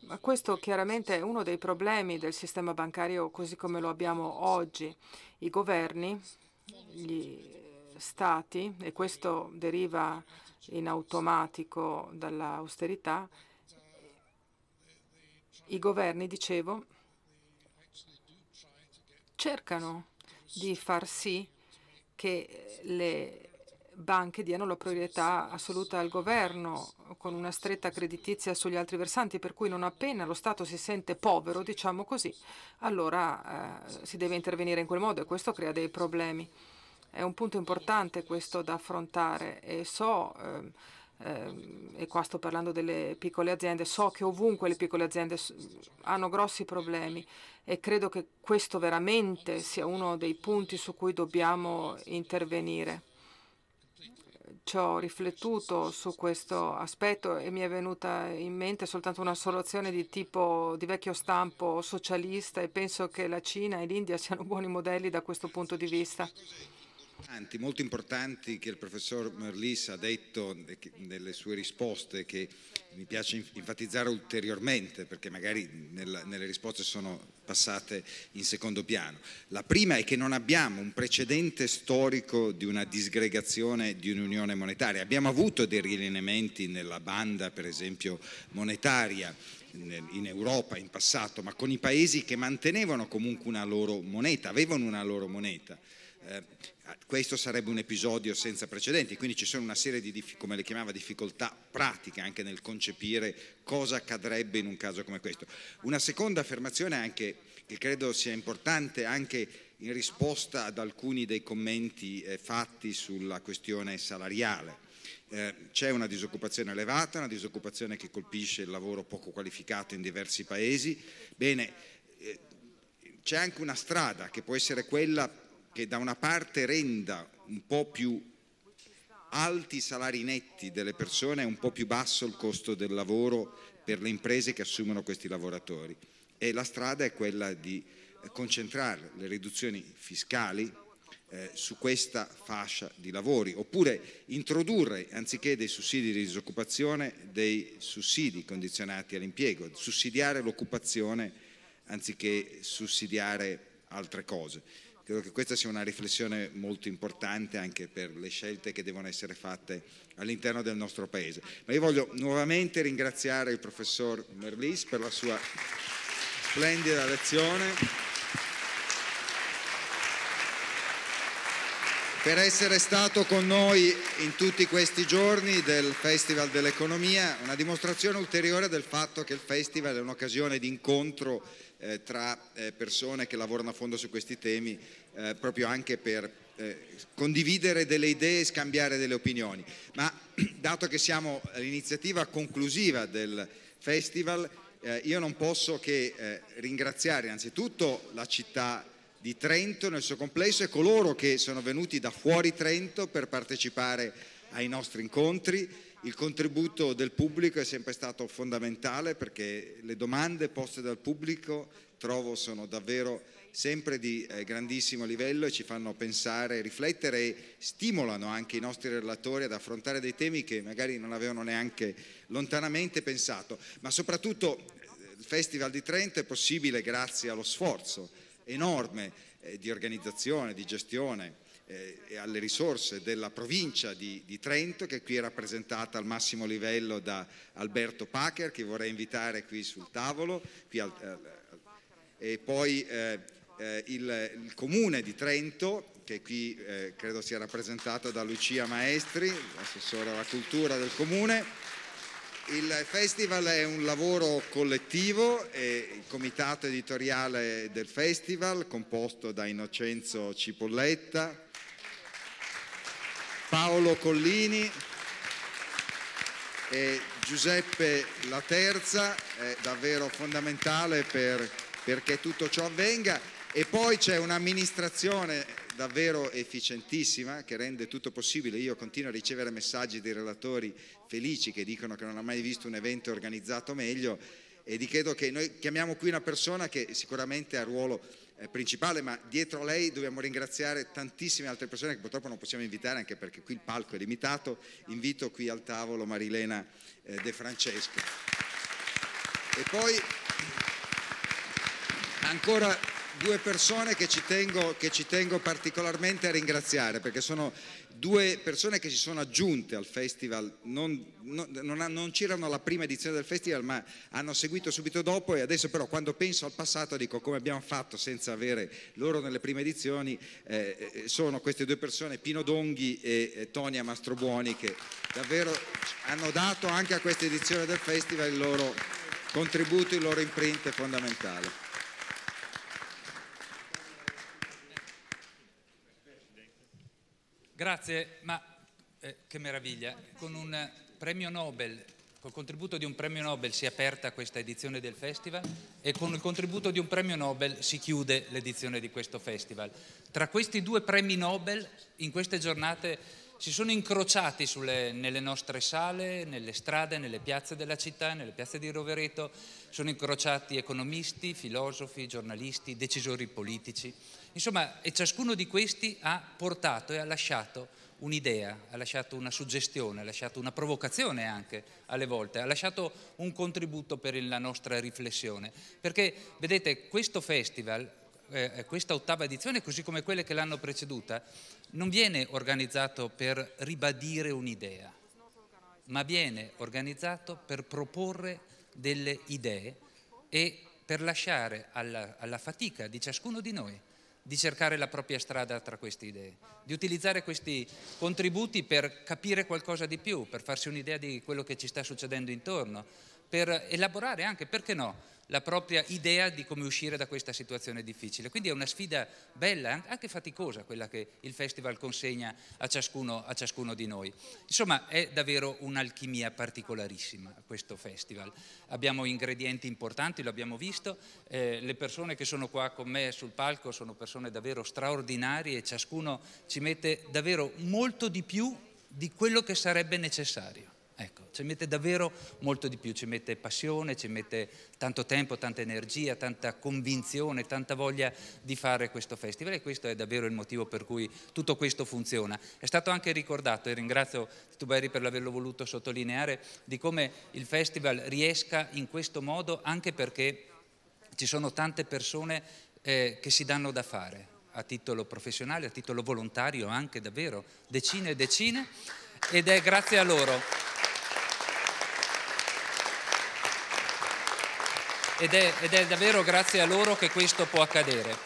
Ma questo chiaramente è uno dei problemi del sistema bancario così come lo abbiamo oggi. I governi, gli stati, e questo deriva in automatico dall'austerità, i governi, dicevo, cercano di far sì che le banche diano la priorità assoluta al governo con una stretta creditizia sugli altri versanti, per cui non appena lo Stato si sente povero, diciamo così, allora eh, si deve intervenire in quel modo e questo crea dei problemi. È un punto importante questo da affrontare e so, eh, eh, e qua sto parlando delle piccole aziende, so che ovunque le piccole aziende hanno grossi problemi e credo che questo veramente sia uno dei punti su cui dobbiamo intervenire ci ho riflettuto su questo aspetto e mi è venuta in mente soltanto una soluzione di tipo di vecchio stampo socialista e penso che la Cina e l'India siano buoni modelli da questo punto di vista molto importanti che il professor Merlis ha detto nelle sue risposte che mi piace enfatizzare ulteriormente perché magari nella, nelle risposte sono passate in secondo piano. La prima è che non abbiamo un precedente storico di una disgregazione di un'unione monetaria. Abbiamo avuto dei rilenementi nella banda, per esempio, monetaria in Europa in passato, ma con i paesi che mantenevano comunque una loro moneta, avevano una loro moneta. Eh, questo sarebbe un episodio senza precedenti, quindi ci sono una serie di, come le chiamava, difficoltà pratiche anche nel concepire cosa accadrebbe in un caso come questo. Una seconda affermazione anche, che credo sia importante anche in risposta ad alcuni dei commenti eh, fatti sulla questione salariale. Eh, c'è una disoccupazione elevata, una disoccupazione che colpisce il lavoro poco qualificato in diversi paesi. Bene, eh, c'è anche una strada che può essere quella che da una parte renda un po' più alti i salari netti delle persone e un po' più basso il costo del lavoro per le imprese che assumono questi lavoratori. E la strada è quella di concentrare le riduzioni fiscali eh, su questa fascia di lavori, oppure introdurre, anziché dei sussidi di disoccupazione, dei sussidi condizionati all'impiego, sussidiare l'occupazione anziché sussidiare altre cose. Credo che questa sia una riflessione molto importante anche per le scelte che devono essere fatte all'interno del nostro Paese. Ma io voglio nuovamente ringraziare il professor Merlis per la sua splendida lezione. per essere stato con noi in tutti questi giorni del Festival dell'Economia, una dimostrazione ulteriore del fatto che il Festival è un'occasione di incontro eh, tra eh, persone che lavorano a fondo su questi temi, eh, proprio anche per eh, condividere delle idee e scambiare delle opinioni. Ma dato che siamo all'iniziativa conclusiva del festival, eh, io non posso che eh, ringraziare innanzitutto la città di Trento nel suo complesso e coloro che sono venuti da fuori Trento per partecipare ai nostri incontri il contributo del pubblico è sempre stato fondamentale perché le domande poste dal pubblico trovo sono davvero sempre di eh, grandissimo livello e ci fanno pensare, riflettere e stimolano anche i nostri relatori ad affrontare dei temi che magari non avevano neanche lontanamente pensato. Ma soprattutto eh, il Festival di Trento è possibile grazie allo sforzo enorme eh, di organizzazione, di gestione e alle risorse della provincia di, di, Trento che qui è rappresentata al massimo livello da Alberto Pacher che vorrei invitare qui sul tavolo qui al, al, e poi eh, eh, il, il, comune di Trento che qui eh, credo sia rappresentato da Lucia Maestri, assessore alla cultura del comune. Il festival è un lavoro collettivo, il comitato editoriale del festival composto da Innocenzo Cipolletta, Paolo Collini e Giuseppe La Terza, è davvero fondamentale per, perché tutto ciò avvenga. E poi c'è un'amministrazione davvero efficientissima che rende tutto possibile. Io continuo a ricevere messaggi dei relatori felici che dicono che non hanno mai visto un evento organizzato meglio e di credo che noi chiamiamo qui una persona che sicuramente ha ruolo eh, principale, ma dietro a lei dobbiamo ringraziare tantissime altre persone che purtroppo non possiamo invitare anche perché qui il palco è limitato. Invito qui al tavolo Marilena eh, De Francesco. E poi ancora due persone che ci, tengo, che ci tengo particolarmente a ringraziare perché sono due persone che si sono aggiunte al festival, non, non, non, non c'erano alla prima edizione del festival ma hanno seguito subito dopo e adesso però quando penso al passato dico come abbiamo fatto senza avere loro nelle prime edizioni, eh, eh sono queste due persone Pino Donghi e eh, Tonia Mastrobuoni che davvero hanno dato anche a questa edizione del festival il loro contributo, il loro imprint fondamentale. Grazie, ma eh, che meraviglia. Con un premio Nobel, col contributo di un premio Nobel si è aperta questa edizione del festival e con il contributo di un premio Nobel si chiude l'edizione di questo festival. Tra questi due premi Nobel, in queste giornate si sono incrociati sulle, nelle nostre sale, nelle strade, nelle piazze della città, nelle piazze di Rovereto, sono incrociati economisti, filosofi, giornalisti, decisori politici. Insomma, e ciascuno di questi ha portato e ha lasciato un'idea, ha lasciato una suggestione, ha lasciato una provocazione anche alle volte, ha lasciato un contributo per la nostra riflessione. Perché, vedete, questo festival, eh, eh questa ottava edizione, così come quelle che l'hanno preceduta, non viene organizzato per ribadire un'idea, ma viene organizzato per proporre delle idee e per lasciare alla, alla fatica di ciascuno di noi di cercare la propria strada tra queste idee, di utilizzare questi contributi per capire qualcosa di più, per farsi un'idea di quello che ci sta succedendo intorno, per elaborare anche, perché no, la propria idea di come uscire da questa situazione difficile. Quindi è una sfida bella, anche faticosa, quella che il festival consegna a ciascuno, a ciascuno di noi. Insomma, è davvero un'alchimia particolarissima questo festival. Abbiamo ingredienti importanti, lo abbiamo visto, eh, le persone che sono qua con me sul palco sono persone davvero straordinarie, e ciascuno ci mette davvero molto di più di quello che sarebbe necessario. Ecco, ci mette davvero molto di più, ci mette passione, ci mette tanto tempo, tanta energia, tanta convinzione, tanta voglia di fare questo festival e questo è davvero il motivo per cui tutto questo funziona. È stato anche ricordato, e ringrazio Tito per averlo voluto sottolineare, di come il festival riesca in questo modo anche perché ci sono tante persone eh, che si danno da fare a titolo professionale, a titolo volontario anche davvero, decine e decine ed è grazie a loro ed è, ed è, davvero grazie a loro che questo può accadere.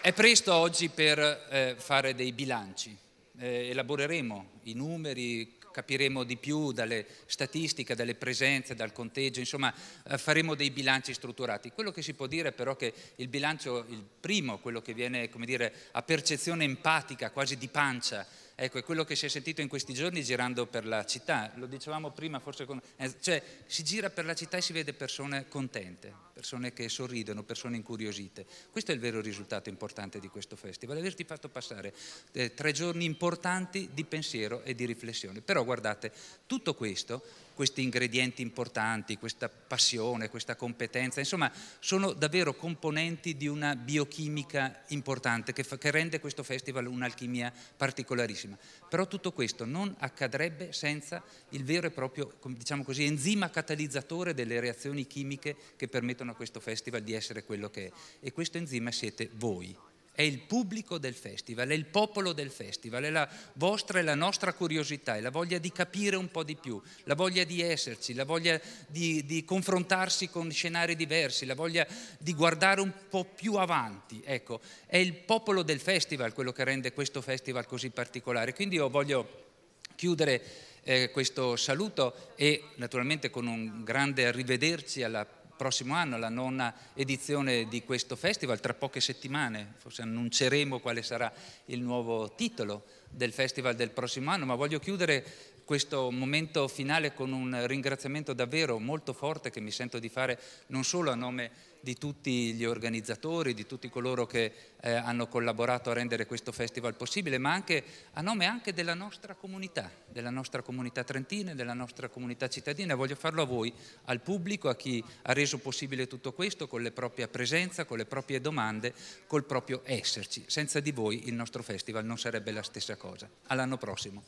È presto oggi per eh, fare dei bilanci, eh, elaboreremo i numeri, capiremo di più dalle statistiche, dalle presenze, dal conteggio, insomma eh, faremo dei bilanci strutturati. Quello che si può dire però è che il bilancio, il primo, quello che viene dire, a percezione empatica, quasi di pancia, Ecco, è quello che si è sentito in questi giorni girando per la città, lo dicevamo prima forse con... Eh, cioè si gira per la città e si vede persone contente, persone che sorridono, persone incuriosite. Questo è il vero risultato importante di questo festival, averti fatto passare eh, tre giorni importanti di pensiero e di riflessione. Però guardate, tutto questo questi ingredienti importanti, questa passione, questa competenza, insomma sono davvero componenti di una biochimica importante che, fa, che rende questo festival un'alchimia particolarissima. Però tutto questo non accadrebbe senza il vero e proprio, diciamo così, enzima catalizzatore delle reazioni chimiche che permettono a questo festival di essere quello che è. E questo enzima siete voi è il pubblico del festival, è il popolo del festival, è la vostra e la nostra curiosità, è la voglia di capire un po' di più, la voglia di esserci, la voglia di, di confrontarsi con scenari diversi, la voglia di guardare un po' più avanti. Ecco, è il popolo del festival quello che rende questo festival così particolare. Quindi io voglio chiudere eh, questo saluto e naturalmente con un grande arrivederci alla prossimo anno, la nona edizione di questo festival, tra poche settimane, forse annunceremo quale sarà il nuovo titolo del festival del prossimo anno, ma voglio chiudere questo momento finale con un ringraziamento davvero molto forte che mi sento di fare non solo a nome di di tutti gli organizzatori, di tutti coloro che eh, hanno collaborato a rendere questo festival possibile, ma anche a nome anche della nostra comunità, della nostra comunità trentina, e della nostra comunità cittadina. Voglio farlo a voi, al pubblico, a chi ha reso possibile tutto questo con le proprie presenze, con le proprie domande, col proprio esserci. Senza di voi il nostro festival non sarebbe la stessa cosa. All'anno prossimo.